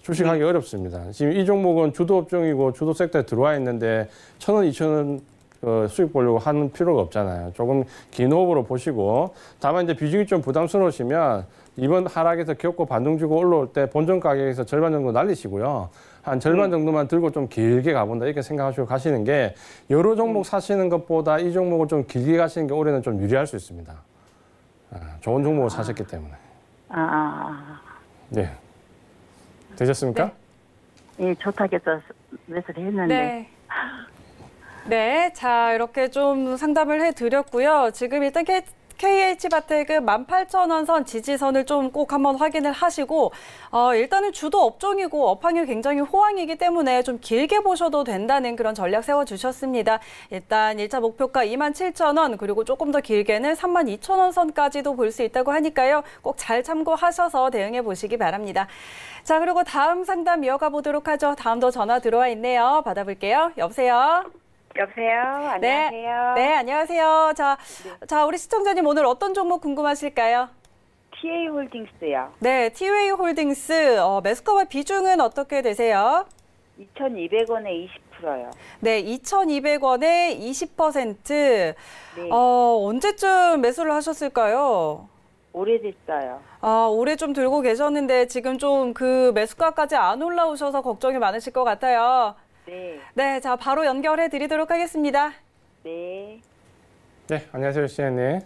출시하기 어렵습니다. 지금 이 종목은 주도 업종이고 주도 섹터에 들어와 있는데 천 원, 이천 원 어, 수익 보려고 하는 필요가 없잖아요. 조금 긴 호흡으로 보시고 다만 이제 비중이 좀 부담스러우시면 이번 하락에서 겪고 반등 주고 올라올 때 본전 가격에서 절반 정도 날리시고요. 한 절반 음. 정도만 들고 좀 길게 가본다 이렇게 생각하시고 가시는 게 여러 종목 음. 사시는 것보다 이 종목을 좀 길게 가시는 게 올해는 좀 유리할 수 있습니다. 아, 좋은 종목을 사셨기 때문에. 아. 아, 아. 네. 되셨습니까? 네. 예, 좋다고 해서 매수 했는데. 네. 네, 자 이렇게 좀 상담을 해드렸고요. 지금 일단 KH바텍은 18,000원 선 지지선을 좀 꼭 한번 확인을 하시고 어, 일단은 주도 업종이고 업황이 굉장히 호황이기 때문에 좀 길게 보셔도 된다는 그런 전략 세워주셨습니다. 일단 1차 목표가 27,000원 그리고 조금 더 길게는 32,000원 선까지도 볼 수 있다고 하니까요. 꼭 잘 참고하셔서 대응해 보시기 바랍니다. 자 그리고 다음 상담 이어가 보도록 하죠. 다음 더 전화 들어와 있네요. 받아볼게요. 여보세요. 여보세요. 네. 안녕하세요. 네, 네 안녕하세요. 자, 네. 자 우리 시청자님 오늘 어떤 종목 궁금하실까요? TA 홀딩스요. 네, TA 홀딩스 어, 매수가와 비중은 어떻게 되세요? 2,200원에 20%요. 네, 2,200원에 20%. 네. 어, 언제쯤 매수를 하셨을까요? 오래됐어요. 아, 오래 좀 들고 계셨는데 지금 좀 그 매수가까지 안 올라오셔서 걱정이 많으실 것 같아요. 네. 네, 자 바로 연결해 드리도록 하겠습니다. 네. 네, 안녕하세요, 시연 네,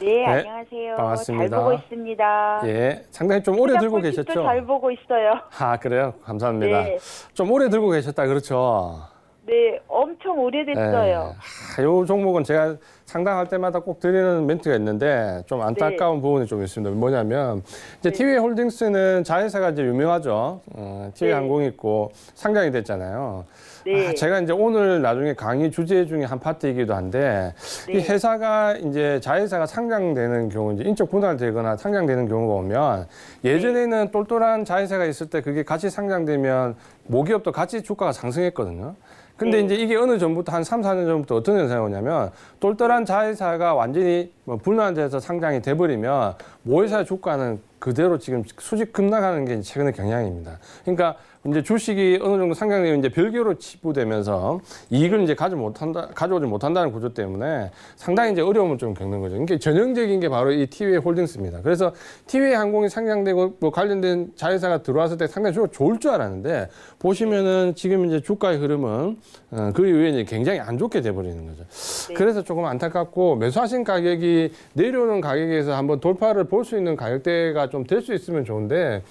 네, 안녕하세요. 반갑습니다. 잘 보고 있습니다. 예, 상당히 좀 오래 들고 계셨죠? 잘 보고 있어요. 아, 그래요? 감사합니다. 네. 좀 오래 들고 계셨다, 그렇죠? 네, 엄청 오래됐어요. 네. 아, 요 종목은 제가 상담할 때마다 꼭 드리는 멘트가 있는데 좀 네. 안타까운 네. 부분이 좀 있습니다. 뭐냐면 이제 네. t w 홀딩스는 자회사가 이제 유명하죠. 어, TWA 네. 항공 있고 상장이 됐잖아요. 네. 아, 제가 이제 오늘 나중에 강의 주제 중에 한 파트이기도 한데 네. 이 회사가 이제 자회사가 상장되는 경우 이제 인적 분할되거나 상장되는 경우가 오면 네. 예전에는 똘똘한 자회사가 있을 때 그게 같이 상장되면 모기업도 같이 주가가 상승했거든요. 근데 네. 이제 이게 어느 전부터 한 3, 4년 전부터 어떤 현상이 오냐면 똘똘한 자회사가 완전히 뭐 불난자에서 상장이 돼버리면 모회사 주가는 그대로 지금 수직 급락하는 게 최근의 경향입니다. 그러니까 이제 주식이 어느 정도 상장되면 이제 별개로 치부되면서 이익을 이제 가져 못한다, 가져오지 못한다는 구조 때문에 상당히 이제 어려움을 좀 겪는 거죠. 이게 전형적인 게 바로 이 티웨이 홀딩스입니다. 그래서 티웨이 항공이 상장되고 뭐 관련된 자회사가 들어왔을 때 상당히 주로 좋을 줄 알았는데 보시면은 지금 이제 주가의 흐름은 어, 그 이후에 이제 굉장히 안 좋게 돼버리는 거죠. 네. 그래서 조금 안타깝고 매수하신 가격이 내려오는 가격에서 한번 돌파를 볼 수 있는 가격대가 좀 될 수 있으면 좋은데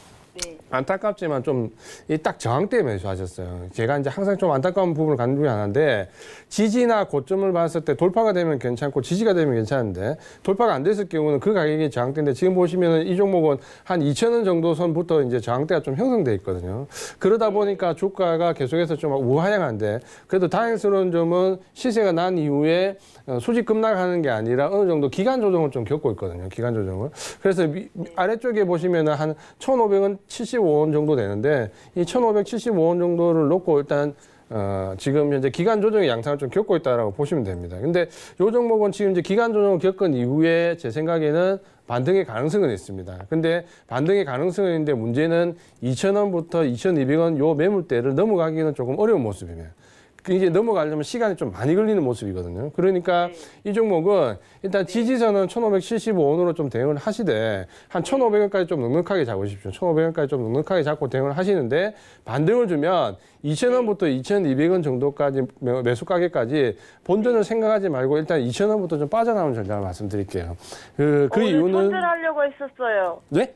네. 안타깝지만 좀딱 저항 때문에 매수하셨어요. 제가 이제 항상 좀 안타까운 부분을 갖는 중에 하나인데 지지나 고점을 봤을 때 돌파가 되면 괜찮고 지지가 되면 괜찮은데 돌파가 안 됐을 경우는 그 가격이 저항대인데 지금 보시면이 종목은 한 2천 원 정도 선부터 이제 저항대가 좀 형성돼 있거든요. 그러다 네. 보니까 주가가 계속해서 좀 우하향한데 그래도 다행스러운 점은 시세가 난 이후에 어, 수직 급락하는 게 아니라 어느 정도 기간 조정을 좀 겪고 있거든요. 기간 조정을. 그래서 미, 아래쪽에 보시면 한 1,575원 정도 되는데 이 1,575원 정도를 놓고 일단 어, 지금 현재 기간 조정의 양상을 좀 겪고 있다라고 보시면 됩니다. 근데 요 종목은 지금 이제 기간 조정을 겪은 이후에 제 생각에는 반등의 가능성은 있습니다. 근데 반등의 가능성은 있는데 문제는 2,000원부터 2,200원 요 매물대를 넘어가기는 조금 어려운 모습입니다. 그 이제 넘어가려면 시간이 좀 많이 걸리는 모습이거든요. 그러니까 네. 이 종목은 일단 네. 지지선은 1,575원으로 좀 대응을 하시되 한 1,500원까지 좀 넉넉하게 잡으십시오. 1,500원까지 좀 넉넉하게 잡고 대응을 하시는데 반등을 주면 2,000원부터 2,200원 정도까지 매수 가격까지 본전을 생각하지 말고 일단 2,000원부터 좀 빠져나오는 전략을 말씀드릴게요. 그, 그 어, 이유는 손절하려고 했었어요. 네?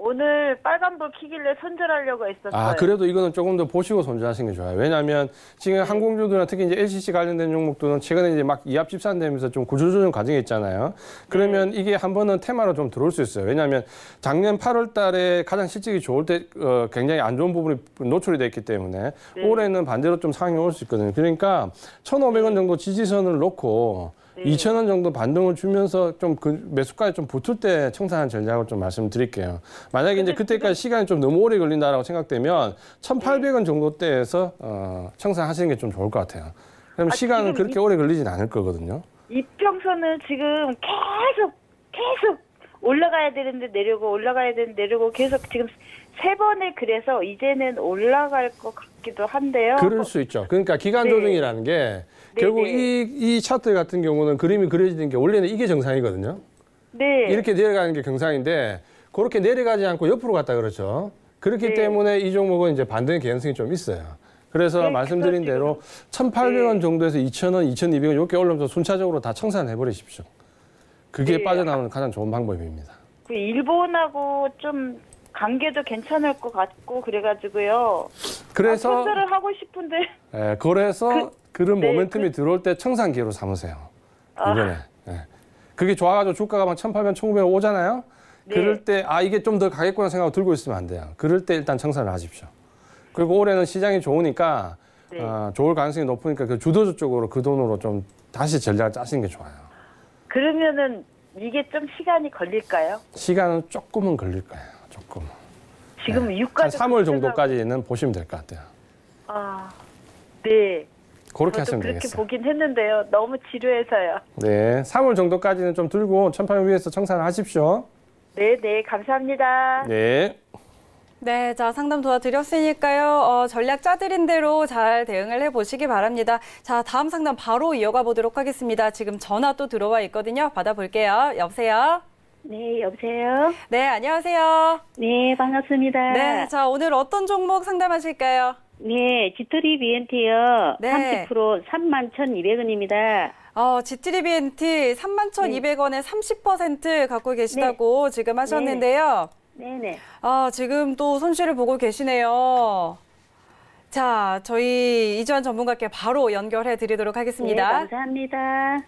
오늘 빨간불 키길래 손절하려고 했었어요. 아, 그래도 이거는 조금 더 보시고 손절하시는 게 좋아요. 왜냐하면 지금 네. 항공주들이나 특히 이제 LCC 관련된 종목들은 최근에 이제 막 이합 집산되면서 좀 구조조정 과정에 있잖아요. 그러면 네. 이게 한 번은 테마로 좀 들어올 수 있어요. 왜냐하면 작년 8월 달에 가장 실적이 좋을 때 어, 굉장히 안 좋은 부분이 노출이 됐기 때문에 네. 올해는 반대로 좀 상황이 올 수 있거든요. 그러니까 1,500원 정도 지지선을 놓고 네. 2천 원 정도 반등을 주면서 좀 그 매수가에 좀 붙을 때 청산한 전략을 좀 말씀드릴게요. 만약에 이제 그때까지 시간이 좀 너무 오래 걸린다라고 생각되면 1,800원 정도 때에서 어, 청산하시는 게 좀 좋을 것 같아요. 그럼 아, 시간은 그렇게 이, 오래 걸리진 않을 거거든요. 이평선은 지금 계속 계속 올라가야 되는데 내려고 올라가야 되는데 내려고 계속 지금 세 번을 그래서 이제는 올라갈 것 같기도 한데요. 그럴 수 있죠. 그러니까 기간 네. 조정이라는 게 결국 네, 네. 이, 이 차트 같은 경우는 그림이 그려지는 게 원래는 이게 정상이거든요. 네. 이렇게 내려가는 게 경상인데 그렇게 내려가지 않고 옆으로 갔다 그렇죠. 그렇기 네. 때문에 이 종목은 이제 반등의 개연성이 좀 있어요. 그래서 네, 말씀드린 그렇죠. 대로 1,800원 네. 정도에서 2,000원, 2,200원 이렇게 올라오면서 순차적으로 다 청산해 버리십시오. 그게 네. 빠져나오는 가장 좋은 방법입니다. 그 일본하고 좀 관계도 괜찮을 것 같고 그래가지고요. 그래서 아, 투자를 하고 싶은데. 예, 그래서 그, 런 네, 모멘텀이 그, 들어올 때 청산 기회로 삼으세요. 아. 이번에. 아. 예. 그게 좋아가지고 주가가 막 1,800, 1,900 오잖아요. 네. 그럴 때 아 이게 좀 더 가겠구나 생각하 들고 있으면 안 돼요. 그럴 때 일단 청산을 하십시오. 그리고 올해는 시장이 좋으니까 네. 어, 좋을 가능성이 높으니까 그 주도주 쪽으로 그 돈으로 좀 다시 전략을 짜시는 게 좋아요. 그러면은 이게 좀 시간이 걸릴까요? 시간은 조금은 걸릴 거예요. 조금. 지금 네. 6까지. 한 3월 정도까지는 보시면 될 것 같아요. 아, 네. 그렇게 하시면 그렇게 되겠어요. 보긴 했는데요. 너무 지루해서요. 네, 3월 정도까지는 좀 들고 천판 위에서 청산을 하십시오. 네, 네, 감사합니다. 네. 네, 자 상담 도와드렸으니까요. 어, 전략 짜드린 대로 잘 대응을 해보시기 바랍니다. 자 다음 상담 바로 이어가 보도록 하겠습니다. 지금 전화 또 들어와 있거든요. 받아볼게요. 여보세요. 네, 여보세요? 네, 안녕하세요. 네, 반갑습니다. 네, 자, 오늘 어떤 종목 상담하실까요? 네, 지트리 BNT요. 네. 30% 31,200원입니다. 어, 지트리 BNT 31,200원에 네. 30% 갖고 계시다고 네. 지금 네. 하셨는데요. 네네. 네. 아, 지금 또 손실을 보고 계시네요. 자, 저희 이주환 전문가께 바로 연결해 드리도록 하겠습니다. 네, 감사합니다.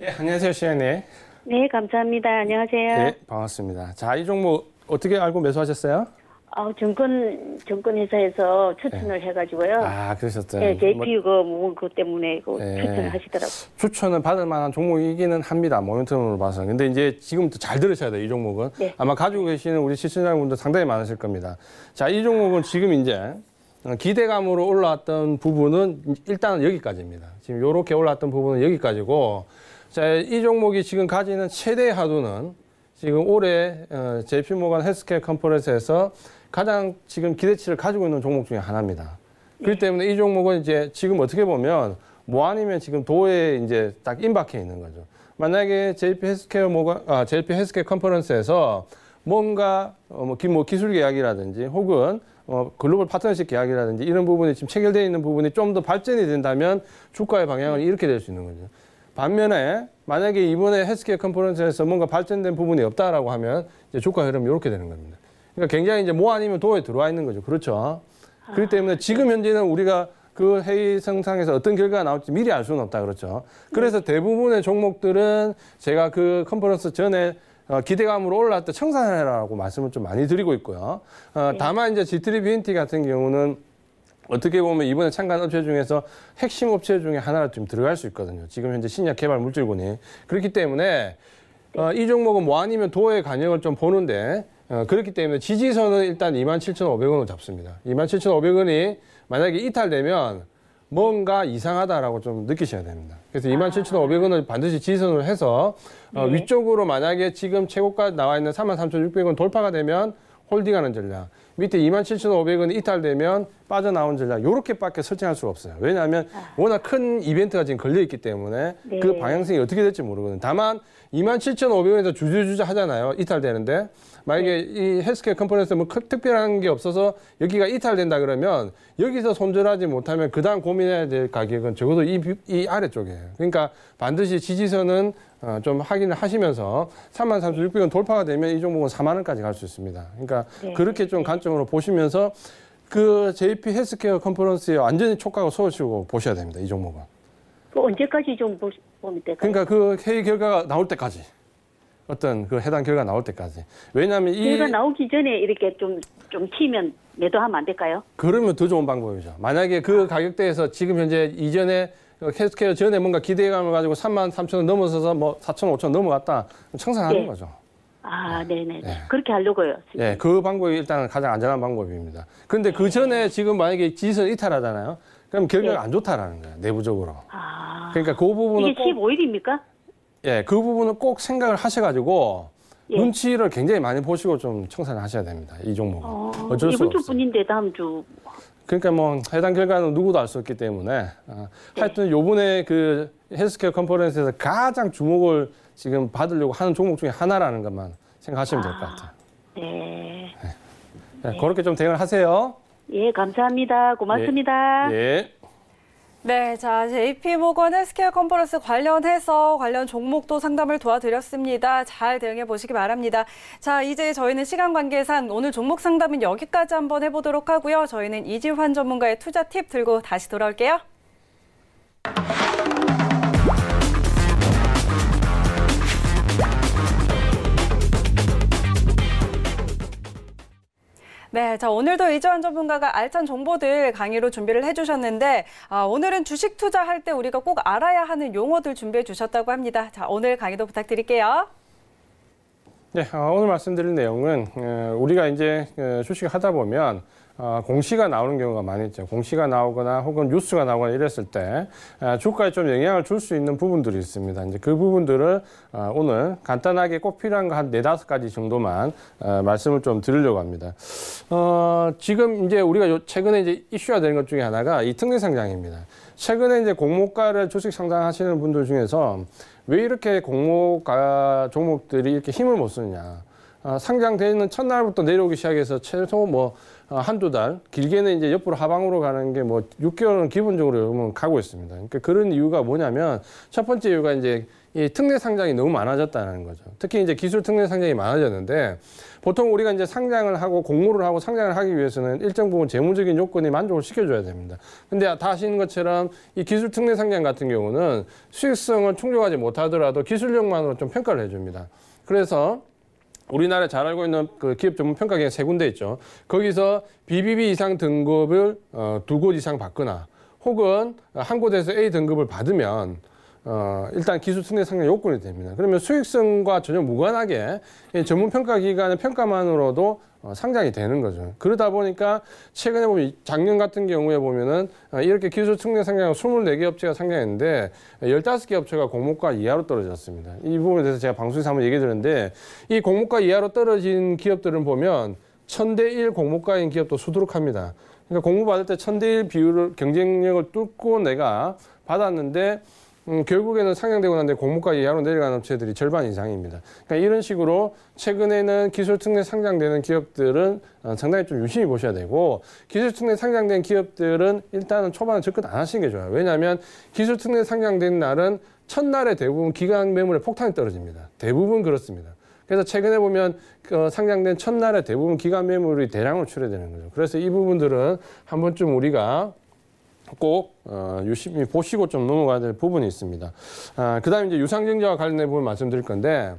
예, 안녕하세요, 시연이. 네, 감사합니다. 안녕하세요. 네, 반갑습니다. 자, 이 종목 어떻게 알고 매수하셨어요? 아, 증권 증권 회사에서 추천을 네. 해가지고요. 아, 그러셨어요. 네, JP 뭐, 그뭐 때문에 그 네. 추천 하시더라고요. 추천을 받을 만한 종목이기는 합니다. 모멘텀으로 봐서. 근데 이제 지금부터 잘 들으셔야 돼요. 이 종목은 네. 아마 가지고 계시는 우리 시청자분들 상당히 많으실 겁니다. 자, 이 종목은 지금 이제 기대감으로 올라왔던 부분은 일단은 여기까지입니다. 지금 이렇게 올라왔던 부분은 여기까지고. 자, 이 종목이 지금 가지는 최대 하도는 지금 올해 j 어, 피모건 헬스케어 컨퍼런스에서 가장 지금 기대치를 가지고 있는 종목 중에 하나입니다. 그렇기 예. 때문에 이 종목은 이제 지금 어떻게 보면 뭐 아니면 지금 도에 이제 딱 임박해 있는 거죠. 만약에 JP 헬스케어 모가 아, JP 헬스케어 컨퍼런스에서 뭔가 어, 뭐, 기, 뭐 기술 계약이라든지 혹은 어, 글로벌 파트너십 계약이라든지 이런 부분이 지금 체결되어 있는 부분이 좀 더 발전이 된다면 주가의 방향은 이렇게 될 수 있는 거죠. 반면에 만약에 이번에 헬스케어 컨퍼런스에서 뭔가 발전된 부분이 없다라고 하면 이제 주가 흐름 이렇게 이 되는 겁니다. 그러니까 굉장히 이제 뭐 아니면 도에 들어와 있는 거죠. 그렇죠. 아. 그렇기 때문에 지금 현재는 우리가 그 회의 성상에서 어떤 결과가 나올지 미리 알 수는 없다 그렇죠. 그래서 네. 대부분의 종목들은 제가 그 컨퍼런스 전에 어, 기대감으로 올라왔다 청산해라고 말씀을 좀 많이 드리고 있고요. 어, 네. 다만 이제 G3BNT 같은 경우는 어떻게 보면 이번에 참가한 업체 중에서 핵심 업체 중에 하나로 좀 들어갈 수 있거든요. 지금 현재 신약 개발 물질군이. 그렇기 때문에 어, 이 종목은 뭐 아니면 도의 간격을 좀 보는데 어, 그렇기 때문에 지지선은 일단 27,500원을 잡습니다. 27,500원이 만약에 이탈되면 뭔가 이상하다라고 좀 느끼셔야 됩니다. 그래서 27,500원을 아. 반드시 지선을 지 해서 어, 네. 위쪽으로 만약에 지금 최고가 나와 있는 33,600원 돌파가 되면 홀딩하는 전략. 밑에 27,500원이 탈되면 빠져나온 전략. 요렇게밖에 설정할 수가 없어요. 왜냐하면 아. 워낙 큰 이벤트가 지금 걸려있기 때문에 네. 그 방향성이 어떻게 될지 모르거든요. 다만 27,500원에서 주저주저 하잖아요. 이탈되는데. 만약에 네. 이 헬스케어 컴퍼니에뭐 특별한 게 없어서 여기가 이탈된다 그러면 여기서 손절하지 못하면 그다음 고민해야 될 가격은 적어도 이, 이 아래쪽이에요. 그러니까 반드시 지지선은 어, 좀 확인을 하시면서 3만 3,600원 돌파가 되면 이 종목은 4만 원까지 갈 수 있습니다. 그러니까 네. 그렇게 좀 관점으로 보시면서 그 JP 헬스케어 컨퍼런스에 완전히 촉각을 쏘시고 보셔야 됩니다. 이 종목은. 그 언제까지 좀 보, 면 될까요? 그러니까 그 회의 결과가 나올 때까지. 어떤 그 해당 결과 가 나올 때까지. 왜냐하면 이 결과 나오기 전에 이렇게 좀좀 좀면 매도하면 안 될까요? 그러면 더 좋은 방법이죠. 만약에 그 가격대에서 지금 현재 이전에 캐스케어 그러니까 전에 뭔가 기대감을 가지고 3만 3천 원 넘어서서 뭐 4천 원, 5천 원 넘어갔다. 청산하는 네. 거죠. 아, 네네. 네. 예. 그렇게 하려고요. 네, 그 방법이 일단 가장 안전한 방법입니다. 그런데 그 네. 전에 지금 만약에 지선 이탈하잖아요. 그럼 결과가 네. 안 좋다라는 거예요, 내부적으로. 아. 그러니까 그 부분은. 이게 15일입니까? 예, 그 부분은 꼭 생각을 하셔가지고 예. 눈치를 굉장히 많이 보시고 좀 청산을 하셔야 됩니다. 이 종목은. 어, 쩔수 이번 주 뿐인데 다음 주 그러니까 뭐 해당 결과는 누구도 알 수 없기 때문에 어, 하여튼 요번에 그 헬스케어 컨퍼런스에서 가장 주목을 지금 받으려고 하는 종목 중에 하나라는 것만 생각하시면 될 것 같아요. 네. 네. 네. 그렇게 좀 대응을 하세요. 예, 감사합니다. 고맙습니다. 예. 예. 네, 자, JP 모건 헬스케어 컨퍼런스 관련해서 관련 종목도 상담을 도와드렸습니다. 잘 대응해 보시기 바랍니다. 자, 이제 저희는 시간 관계상 오늘 종목 상담은 여기까지 한번 해보도록 하고요. 저희는 이지환 전문가의 투자 팁 들고 다시 돌아올게요. 네, 자 오늘도 이재환 전문가가 알찬 정보들 강의로 준비를 해주셨는데 아, 오늘은 주식 투자할 때 우리가 꼭 알아야 하는 용어들 준비해 주셨다고 합니다. 자 오늘 강의도 부탁드릴게요. 네, 아, 오늘 말씀드릴 내용은 우리가 이제 주식을 하다 보면 어, 공시가 나오는 경우가 많이 있죠. 공시가 나오거나 혹은 뉴스가 나오거나 이랬을 때 주가에 좀 영향을 줄 수 있는 부분들이 있습니다. 이제 그 부분들을 어, 오늘 간단하게 꼭 필요한 거 한 네다섯 가지 정도만 어, 말씀을 좀 드리려고 합니다. 어, 지금 이제 우리가 최근에 이제 이슈화 되는 것 중에 하나가 이 특례 상장입니다. 최근에 이제 공모가를 주식 상장하시는 분들 중에서 왜 이렇게 공모가 종목들이 이렇게 힘을 못 쓰냐. 아, 상장되어 있는 첫날부터 내려오기 시작해서 최소 뭐 어, 한두 달, 길게는 이제 옆으로 하방으로 가는 게 뭐 6개월은 기본적으로 요즘은 가고 있습니다. 그러니까 그런 이유가 뭐냐면 첫 번째 이유가 이제 이 특례 상장이 너무 많아졌다는 거죠. 특히 이제 기술 특례 상장이 많아졌는데 보통 우리가 이제 상장을 하고 공모를 하고 상장을 하기 위해서는 일정 부분 재무적인 요건이 만족을 시켜줘야 됩니다. 근데 다 아시는 것처럼 이 기술 특례 상장 같은 경우는 수익성은 충족하지 못하더라도 기술력만으로 좀 평가를 해줍니다. 그래서 우리나라 에잘 알고 있는 그 기업 전문 평가기관 세 군데 있죠. 거기서 BBB 이상 등급을 어, 두곳 이상 받거나 혹은 한 곳에서 A 등급을 받으면 어, 일단 기술 승계 상장 요건이 됩니다. 그러면 수익성과 전혀 무관하게 전문 평가 기관의 평가만으로도 어, 상장이 되는 거죠. 그러다 보니까 최근에 보면 작년 같은 경우에 보면은 아, 이렇게 기술 측면 상장 24개 업체가 상장했는데 15개 업체가 공모가 이하로 떨어졌습니다. 이 부분에 대해서 제가 방송에서 한번 얘기 드렸는데 이 공모가 이하로 떨어진 기업들은 보면 1000대1 공모가인 기업도 수두룩합니다. 그러니까 공모 받을 때 1000대1 비율을 경쟁력을 뚫고 내가 받았는데 음, 결국에는 상향되고 난뒤 공모가 이하로 내려간 업체들이 절반 이상입니다. 그러니까 이런 식으로 최근에는 기술특례 상장되는 기업들은 어, 상당히 좀 유심히 보셔야 되고 기술특례 상장된 기업들은 일단은 초반에 접근 안 하시는 게 좋아요. 왜냐하면 기술특례 상장된 날은 첫날에 대부분 기간 매물에 폭탄이 떨어집니다. 대부분 그렇습니다. 그래서 최근에 보면 어, 상장된 첫날에 대부분 기간 매물이 대량으로 출해되는 거죠. 그래서 이 부분들은 한 번쯤 우리가 꼭 어, 유심히 보시고 좀 넘어가야 될 부분이 있습니다. 아, 그다음 에 이제 유상증자와 관련된 부분 말씀드릴 건데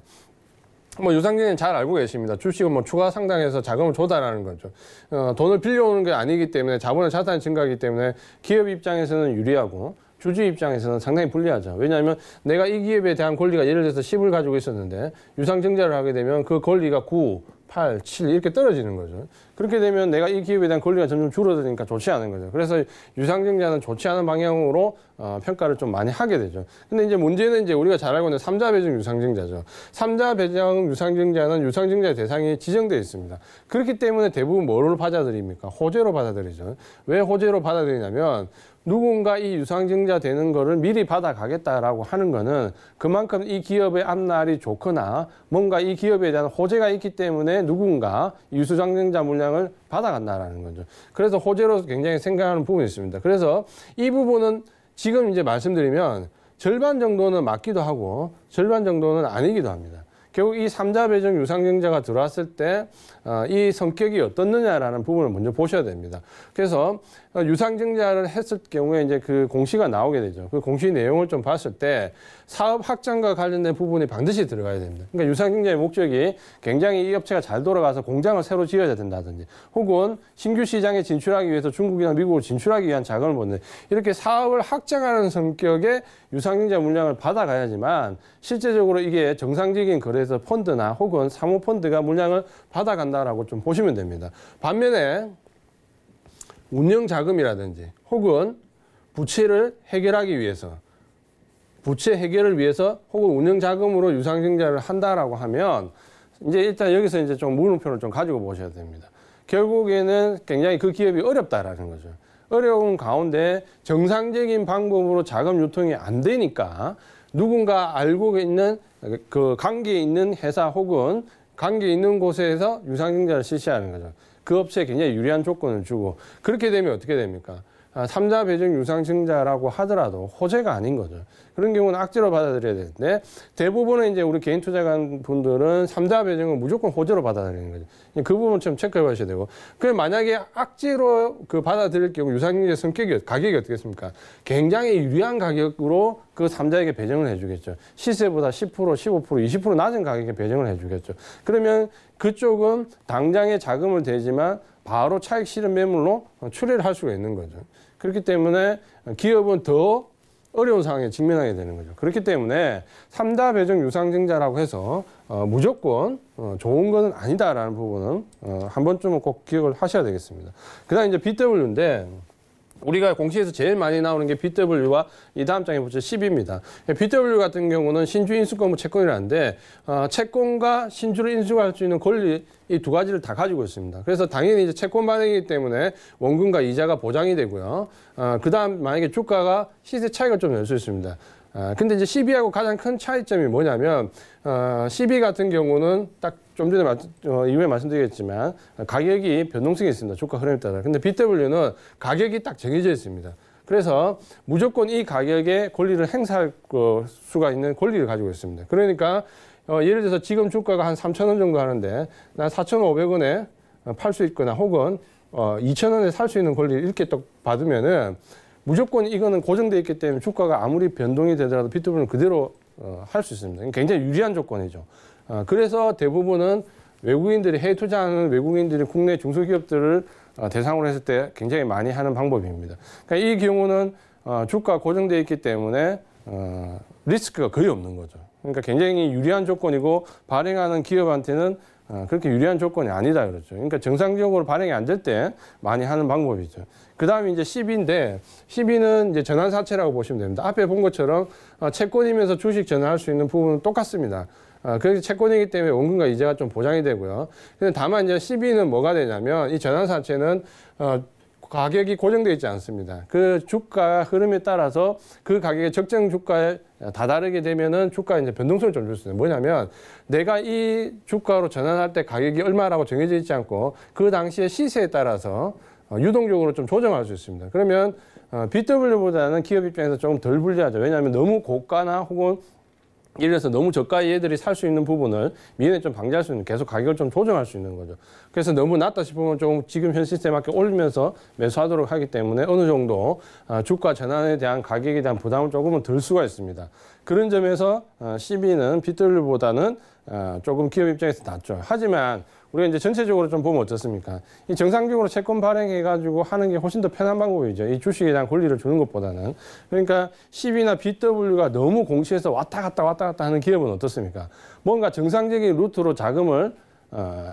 뭐 유상증자는 잘 알고 계십니다. 주식은 뭐 추가 상당해서 자금을 조달하는 거죠. 어, 돈을 빌려오는 게 아니기 때문에 자본의 자산 증가이기 때문에 기업 입장에서는 유리하고 주주 입장에서는 상당히 불리하죠. 왜냐하면 내가 이 기업에 대한 권리가 예를 들어서 10을 가지고 있었는데 유상증자를 하게 되면 그 권리가 9, 8, 7 이렇게 떨어지는 거죠. 그렇게 되면 내가 이 기업에 대한 권리가 점점 줄어드니까 좋지 않은 거죠. 그래서 유상증자는 좋지 않은 방향으로 어, 평가를 좀 많이 하게 되죠. 근데 이제 문제는 이제 우리가 잘 알고 있는 삼자 배정 유상증자죠. 삼자 배정 유상증자는 유상증자의 대상이 지정되어 있습니다. 그렇기 때문에 대부분 뭐로 받아들입니까? 호재로 받아들이죠. 왜 호재로 받아들이냐면 누군가 이 유상증자 되는 거를 미리 받아가겠다라고 하는 거는 그만큼 이 기업의 앞날이 좋거나 뭔가 이 기업에 대한 호재가 있기 때문에 누군가 유수장생자 물량을 받아간다라는 거죠. 그래서 호재로 굉장히 생각하는 부분이 있습니다. 그래서 이 부분은 지금 이제 말씀드리면 절반 정도는 맞기도 하고 절반 정도는 아니기도 합니다. 결국 이3자 배정 유상증자가 들어왔을 때 아, 이 성격이 어떻느냐라는 부분을 먼저 보셔야 됩니다. 그래서 유상증자를 했을 경우에 이제 그 공시가 나오게 되죠. 그 공시 내용을 좀 봤을 때 사업 확장과 관련된 부분이 반드시 들어가야 됩니다. 그러니까 유상증자의 목적이 굉장히 이 업체가 잘 돌아가서 공장을 새로 지어야 된다든지 혹은 신규 시장에 진출하기 위해서 중국이나 미국으로 진출하기 위한 자금을 보는 이렇게 사업을 확장하는 성격의 유상증자 물량을 받아가야지만 실제적으로 이게 정상적인 거래에서 펀드나 혹은 사모펀드가 물량을 받아간다라고 좀 보시면 됩니다. 반면에 운영자금이라든지 혹은 부채를 해결하기 위해서 부채 해결을 위해서 혹은 운영자금으로 유상증자를 한다라고 하면 이제 일단 여기서 이제 좀 물음표를 좀 가지고 보셔야 됩니다. 결국에는 굉장히 그 기업이 어렵다라는 거죠. 어려운 가운데 정상적인 방법으로 자금 유통이 안 되니까 누군가 알고 있는 그, 그 관계에 있는 회사 혹은 관계 있는 곳에서 유상증자를 실시하는 거죠. 그 업체에 굉장히 유리한 조건을 주고 그렇게 되면 어떻게 됩니까? 아, 삼자 배정 유상증자라고 하더라도 호재가 아닌 거죠. 그런 경우는 악재로 받아들여야 되는데 대부분은 이제 우리 개인 투자관 분들은 삼자 배정을 무조건 호재로 받아들이는 거죠. 그 부분 좀 체크해 봐셔야 되고. 그 만약에 악재로 그 받아들일 경우 유상증자 성격이 가격이 어떻겠습니까? 굉장히 유리한 가격으로 그 삼자에게 배정을 해주겠죠. 시세보다 10%, 15%, 20% 낮은 가격에 배정을 해주겠죠. 그러면 그쪽은 당장의 자금을 대지만 바로 차익 실현 매물로 출혈할 수가 있는 거죠. 그렇기 때문에 기업은 더 어려운 상황에 직면하게 되는 거죠. 그렇기 때문에 삼다 배정 유상증자라고 해서 어, 무조건 어, 좋은 거 아니다라는 부분은 어, 한 번쯤은 꼭 기억을 하셔야 되겠습니다. 그 다음 이제 BW인데 우리가 공시에서 제일 많이 나오는 게 BW와 이 다음 장에 보시면 10입니다. BW 같은 경우는 신주 인수권 채권이라는데 어, 채권과 신주를 인수할 수 있는 권리 이 두 가지를 다 가지고 있습니다. 그래서 당연히 이제 채권 반응이기 때문에 원금과 이자가 보장이 되고요. 어, 그다음 만약에 주가가 시세 차이가 좀날수 있습니다. 아, 근데 이제 CB하고 가장 큰 차이점이 뭐냐면 어, CB 같은 경우는 딱좀 전에 마, 어, 이후에 말씀드리겠지만 가격이 변동성이 있습니다. 주가 흐름에 따라. 근데 BW는 가격이 딱 정해져 있습니다. 그래서 무조건 이 가격에 권리를 행사할 어, 수가 있는 권리를 가지고 있습니다. 그러니까 어, 예를 들어서 지금 주가가 한 3,000원 정도 하는데 난 4,500원에 어, 팔수 있거나 혹은 어, 2,000원에 살 수 있는 권리를 이렇게 딱 받으면은 무조건 이거는 고정돼 있기 때문에 주가가 아무리 변동이 되더라도 비트분은 그대로 어, 할 수 있습니다. 굉장히 유리한 조건이죠. 아, 그래서 대부분은 외국인들이 해외 투자하는 외국인들이 국내 중소기업들을 아, 대상으로 했을 때 굉장히 많이 하는 방법입니다. 그러니까 이 경우는 아, 주가 고정돼 있기 때문에 어, 리스크가 거의 없는 거죠. 그러니까 굉장히 유리한 조건이고 발행하는 기업한테는 그렇게 유리한 조건이 아니다 그렇죠. 그러니까 정상적으로 발행이 안 될 때 많이 하는 방법이죠. 그 다음에 이제 10인데 10인은 이제 전환사채라고 보시면 됩니다. 앞에 본 것처럼 채권이면서 주식 전환할 수 있는 부분은 똑같습니다. 아, 그래서 채권이기 때문에 원금과 이자가 좀 보장이 되고요. 근데 다만 이제 CB는 뭐가 되냐면 이 전환사채는 어, 가격이 고정되어 있지 않습니다. 그 주가 흐름에 따라서 그 가격의 적정 주가에 다다르게 되면은 주가 이제 변동성을 좀 줄 수 있어요. 뭐냐면 내가 이 주가로 전환할 때 가격이 얼마라고 정해져 있지 않고 그 당시의 시세에 따라서 어, 유동적으로 좀 조정할 수 있습니다. 그러면 어, BW보다는 기업 입장에서 조금 덜 불리하죠. 왜냐하면 너무 고가나 혹은 예를 들어서 너무 저가의 애들이 살 수 있는 부분을 미연에 좀 방지할 수 있는 계속 가격을 좀 조정할 수 있는 거죠. 그래서 너무 낮다 싶으면 조금 지금 현 시스템 맞게 올리면서 매수하도록 하기 때문에 어느 정도 아, 주가 전환에 대한 가격에 대한 부담을 조금은 덜 수가 있습니다. 그런 점에서 CB는 아, BW보다는 아, 조금 기업 입장에서 낮죠. 하지만 우리가 이제 전체적으로 좀 보면 어떻습니까? 이 정상적으로 채권 발행해가지고 하는 게 훨씬 더 편한 방법이죠. 이 주식에 대한 권리를 주는 것보다는. 그러니까 CB나 BW가 너무 공시해서 왔다 갔다 왔다 갔다 하는 기업은 어떻습니까? 뭔가 정상적인 루트로 자금을 어,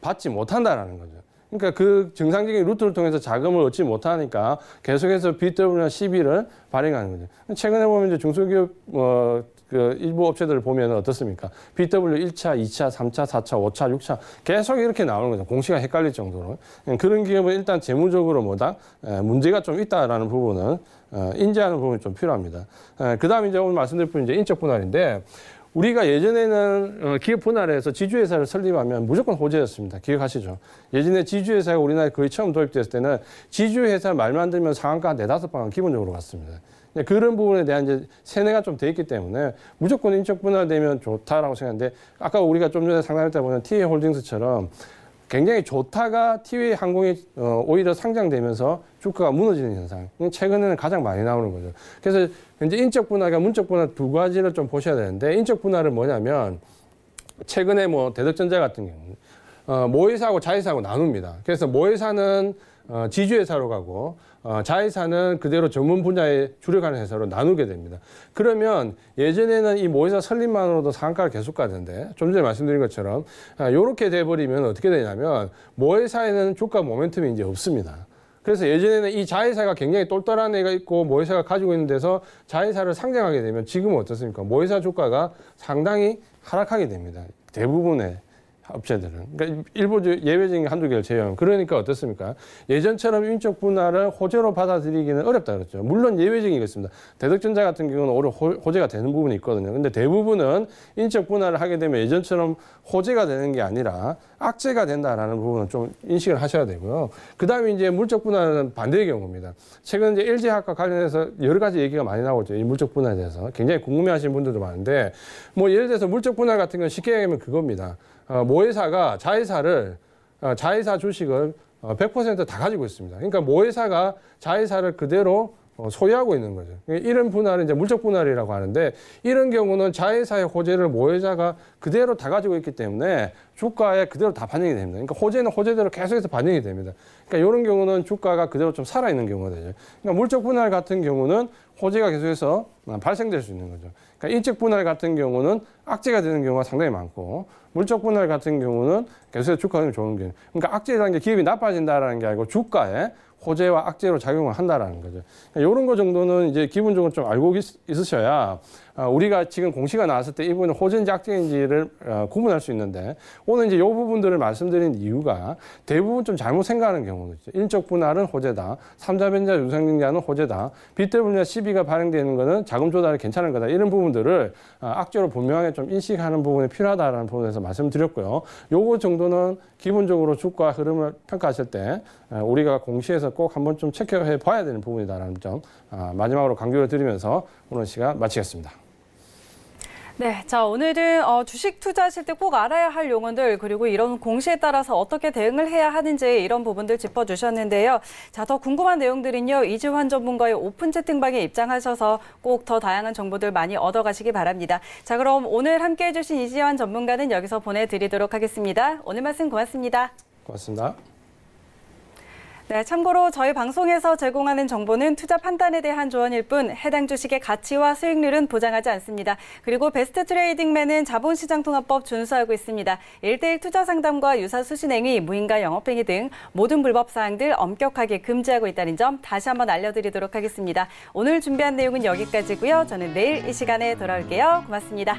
받지 못한다라는 거죠. 그러니까 그 정상적인 루트를 통해서 자금을 얻지 못하니까 계속해서 BW나 CB를 발행하는 거죠. 최근에 보면 이제 중소기업 어, 그 일부 업체들을 보면 어떻습니까? BW 1차, 2차, 3차, 4차, 5차, 6차 계속 이렇게 나오는 거죠. 공시가 헷갈릴 정도로. 예, 그런 기업은 일단 재무적으로 뭐다 예, 문제가 좀 있다라는 부분은 어, 인지하는 부분이 좀 필요합니다. 예, 그다음 이제 오늘 말씀드릴 부분 이제 인적 분할인데 우리가 예전에는 어, 기업 분할해서 지주회사를 설립하면 무조건 호재였습니다. 기억하시죠? 예전에 지주회사가 우리나라에 거의 처음 도입됐을 때는 지주회사 말만 들면 상한가 네다섯 방은 기본적으로 갔습니다. 네, 그런 부분에 대한 이제 세뇌가 좀 돼 있기 때문에 무조건 인적 분할되면 좋다라고 생각하는데 아까 우리가 좀 전에 상담했다 보면 TA 홀딩스처럼 굉장히 좋다가 티웨이 항공이 어, 오히려 상장되면서 주가가 무너지는 현상. 최근에는 가장 많이 나오는 거죠. 그래서 이제 인적 분할가 문적 분할 두 가지를 좀 보셔야 되는데 인적 분할를 뭐냐면 최근에 뭐 대덕전자 같은 경우는 어, 모회사하고 자회사하고 나눕니다. 그래서 모회사는 어, 지주회사로 가고 어, 자회사는 그대로 전문 분야에 주력하는 회사로 나누게 됩니다. 그러면 예전에는 이 모회사 설립만으로도 상가를 계속 가던데 좀 전에 말씀드린 것처럼 이렇게 아, 돼버리면 어떻게 되냐면 모회사에는 주가 모멘텀이 이제 없습니다. 그래서 예전에는 이 자회사가 굉장히 똘똘한 애가 있고 모회사가 가지고 있는 데서 자회사를 상장하게 되면 지금은 어떻습니까? 모회사 주가가 상당히 하락하게 됩니다. 대부분의 업체들은. 그러니까 일부 예외적인 한두 개를 제외하면. 그러니까 어떻습니까? 예전처럼 인적 분할을 호재로 받아들이기는 어렵다 그랬죠. 물론 예외적인 이겠습니다. 대덕전자 같은 경우는 오히려 호재가 되는 부분이 있거든요. 근데 대부분은 인적 분할을 하게 되면 예전처럼 호재가 되는 게 아니라 악재가 된다라는 부분은 좀 인식을 하셔야 되고요. 그 다음에 이제 물적 분할은 반대의 경우입니다. 최근 이제 일제학과 관련해서 여러 가지 얘기가 많이 나오고 있죠. 이 물적 분할에 대해서. 굉장히 궁금해 하시는 분들도 많은데, 뭐 예를 들어서 물적 분할 같은 건 쉽게 얘기하면 그겁니다. 어, 모회사가 자회사를 어, 자회사 주식을 100%다 어, 가지고 있습니다. 그러니까 모회사가 자회사를 그대로 소유하고 있는 거죠. 그러니까 이런 분할은 이제 물적 분할이라고 하는데 이런 경우는 자회사의 호재를 모회사가 그대로 다 가지고 있기 때문에 주가에 그대로 다 반영이 됩니다. 그러니까 호재는 호재대로 계속해서 반영이 됩니다. 그러니까 이런 경우는 주가가 그대로 좀 살아있는 경우가 되죠. 그러니까 물적 분할 같은 경우는 호재가 계속해서 발생될 수 있는 거죠. 그러니까 일찍 분할 같은 경우는 악재가 되는 경우가 상당히 많고 물적 분할 같은 경우는 계속해서 주가는 좋은 게 그러니까 악재라는 게 기업이 나빠진다라는 게 아니고 주가에 호재와 악재로 작용을 한다라는 거죠. 그러니까 이런 거 정도는 이제 기본적으로 좀 알고 있, 으셔야 아, 우리가 지금 공시가 나왔을 때 이 부분은 호전작지재인지를 어, 구분할 수 있는데 오늘 이제 이 부분들을 말씀드린 이유가 대부분 좀 잘못 생각하는 경우도 있죠. 인적 분할은 호재다. 삼자변자 유상증자는 호재다. 빚대 분자 시비가 발행되는 거는 자금 조달이 괜찮은 거다. 이런 부분들을 아, 악재로 분명하게 좀 인식하는 부분이 필요하다라는 부분에서 말씀드렸고요. 요거 정도는 기본적으로 주가 흐름을 평가하실 때 아, 우리가 공시에서 꼭 한번 좀 체크해 봐야 되는 부분이다라는 점 마지막으로 강조를 드리면서 오늘 시간 마치겠습니다. 네, 자 오늘은 어, 주식 투자하실 때 꼭 알아야 할 용어들 그리고 이런 공시에 따라서 어떻게 대응을 해야 하는지 이런 부분들 짚어주셨는데요. 자 더 궁금한 내용들은요 이주환 전문가의 오픈 채팅방에 입장하셔서 꼭 더 다양한 정보들 많이 얻어가시기 바랍니다. 자 그럼 오늘 함께해주신 이주환 전문가는 여기서 보내드리도록 하겠습니다. 오늘 말씀 고맙습니다. 고맙습니다. 네, 참고로 저희 방송에서 제공하는 정보는 투자 판단에 대한 조언일 뿐 해당 주식의 가치와 수익률은 보장하지 않습니다. 그리고 베스트 트레이딩맨은 자본시장통합법 준수하고 있습니다. 일대일 투자 상담과 유사 수신행위, 무인가 영업행위 등 모든 불법 사항들 엄격하게 금지하고 있다는 점 다시 한번 알려드리도록 하겠습니다. 오늘 준비한 내용은 여기까지고요. 저는 내일 이 시간에 돌아올게요. 고맙습니다.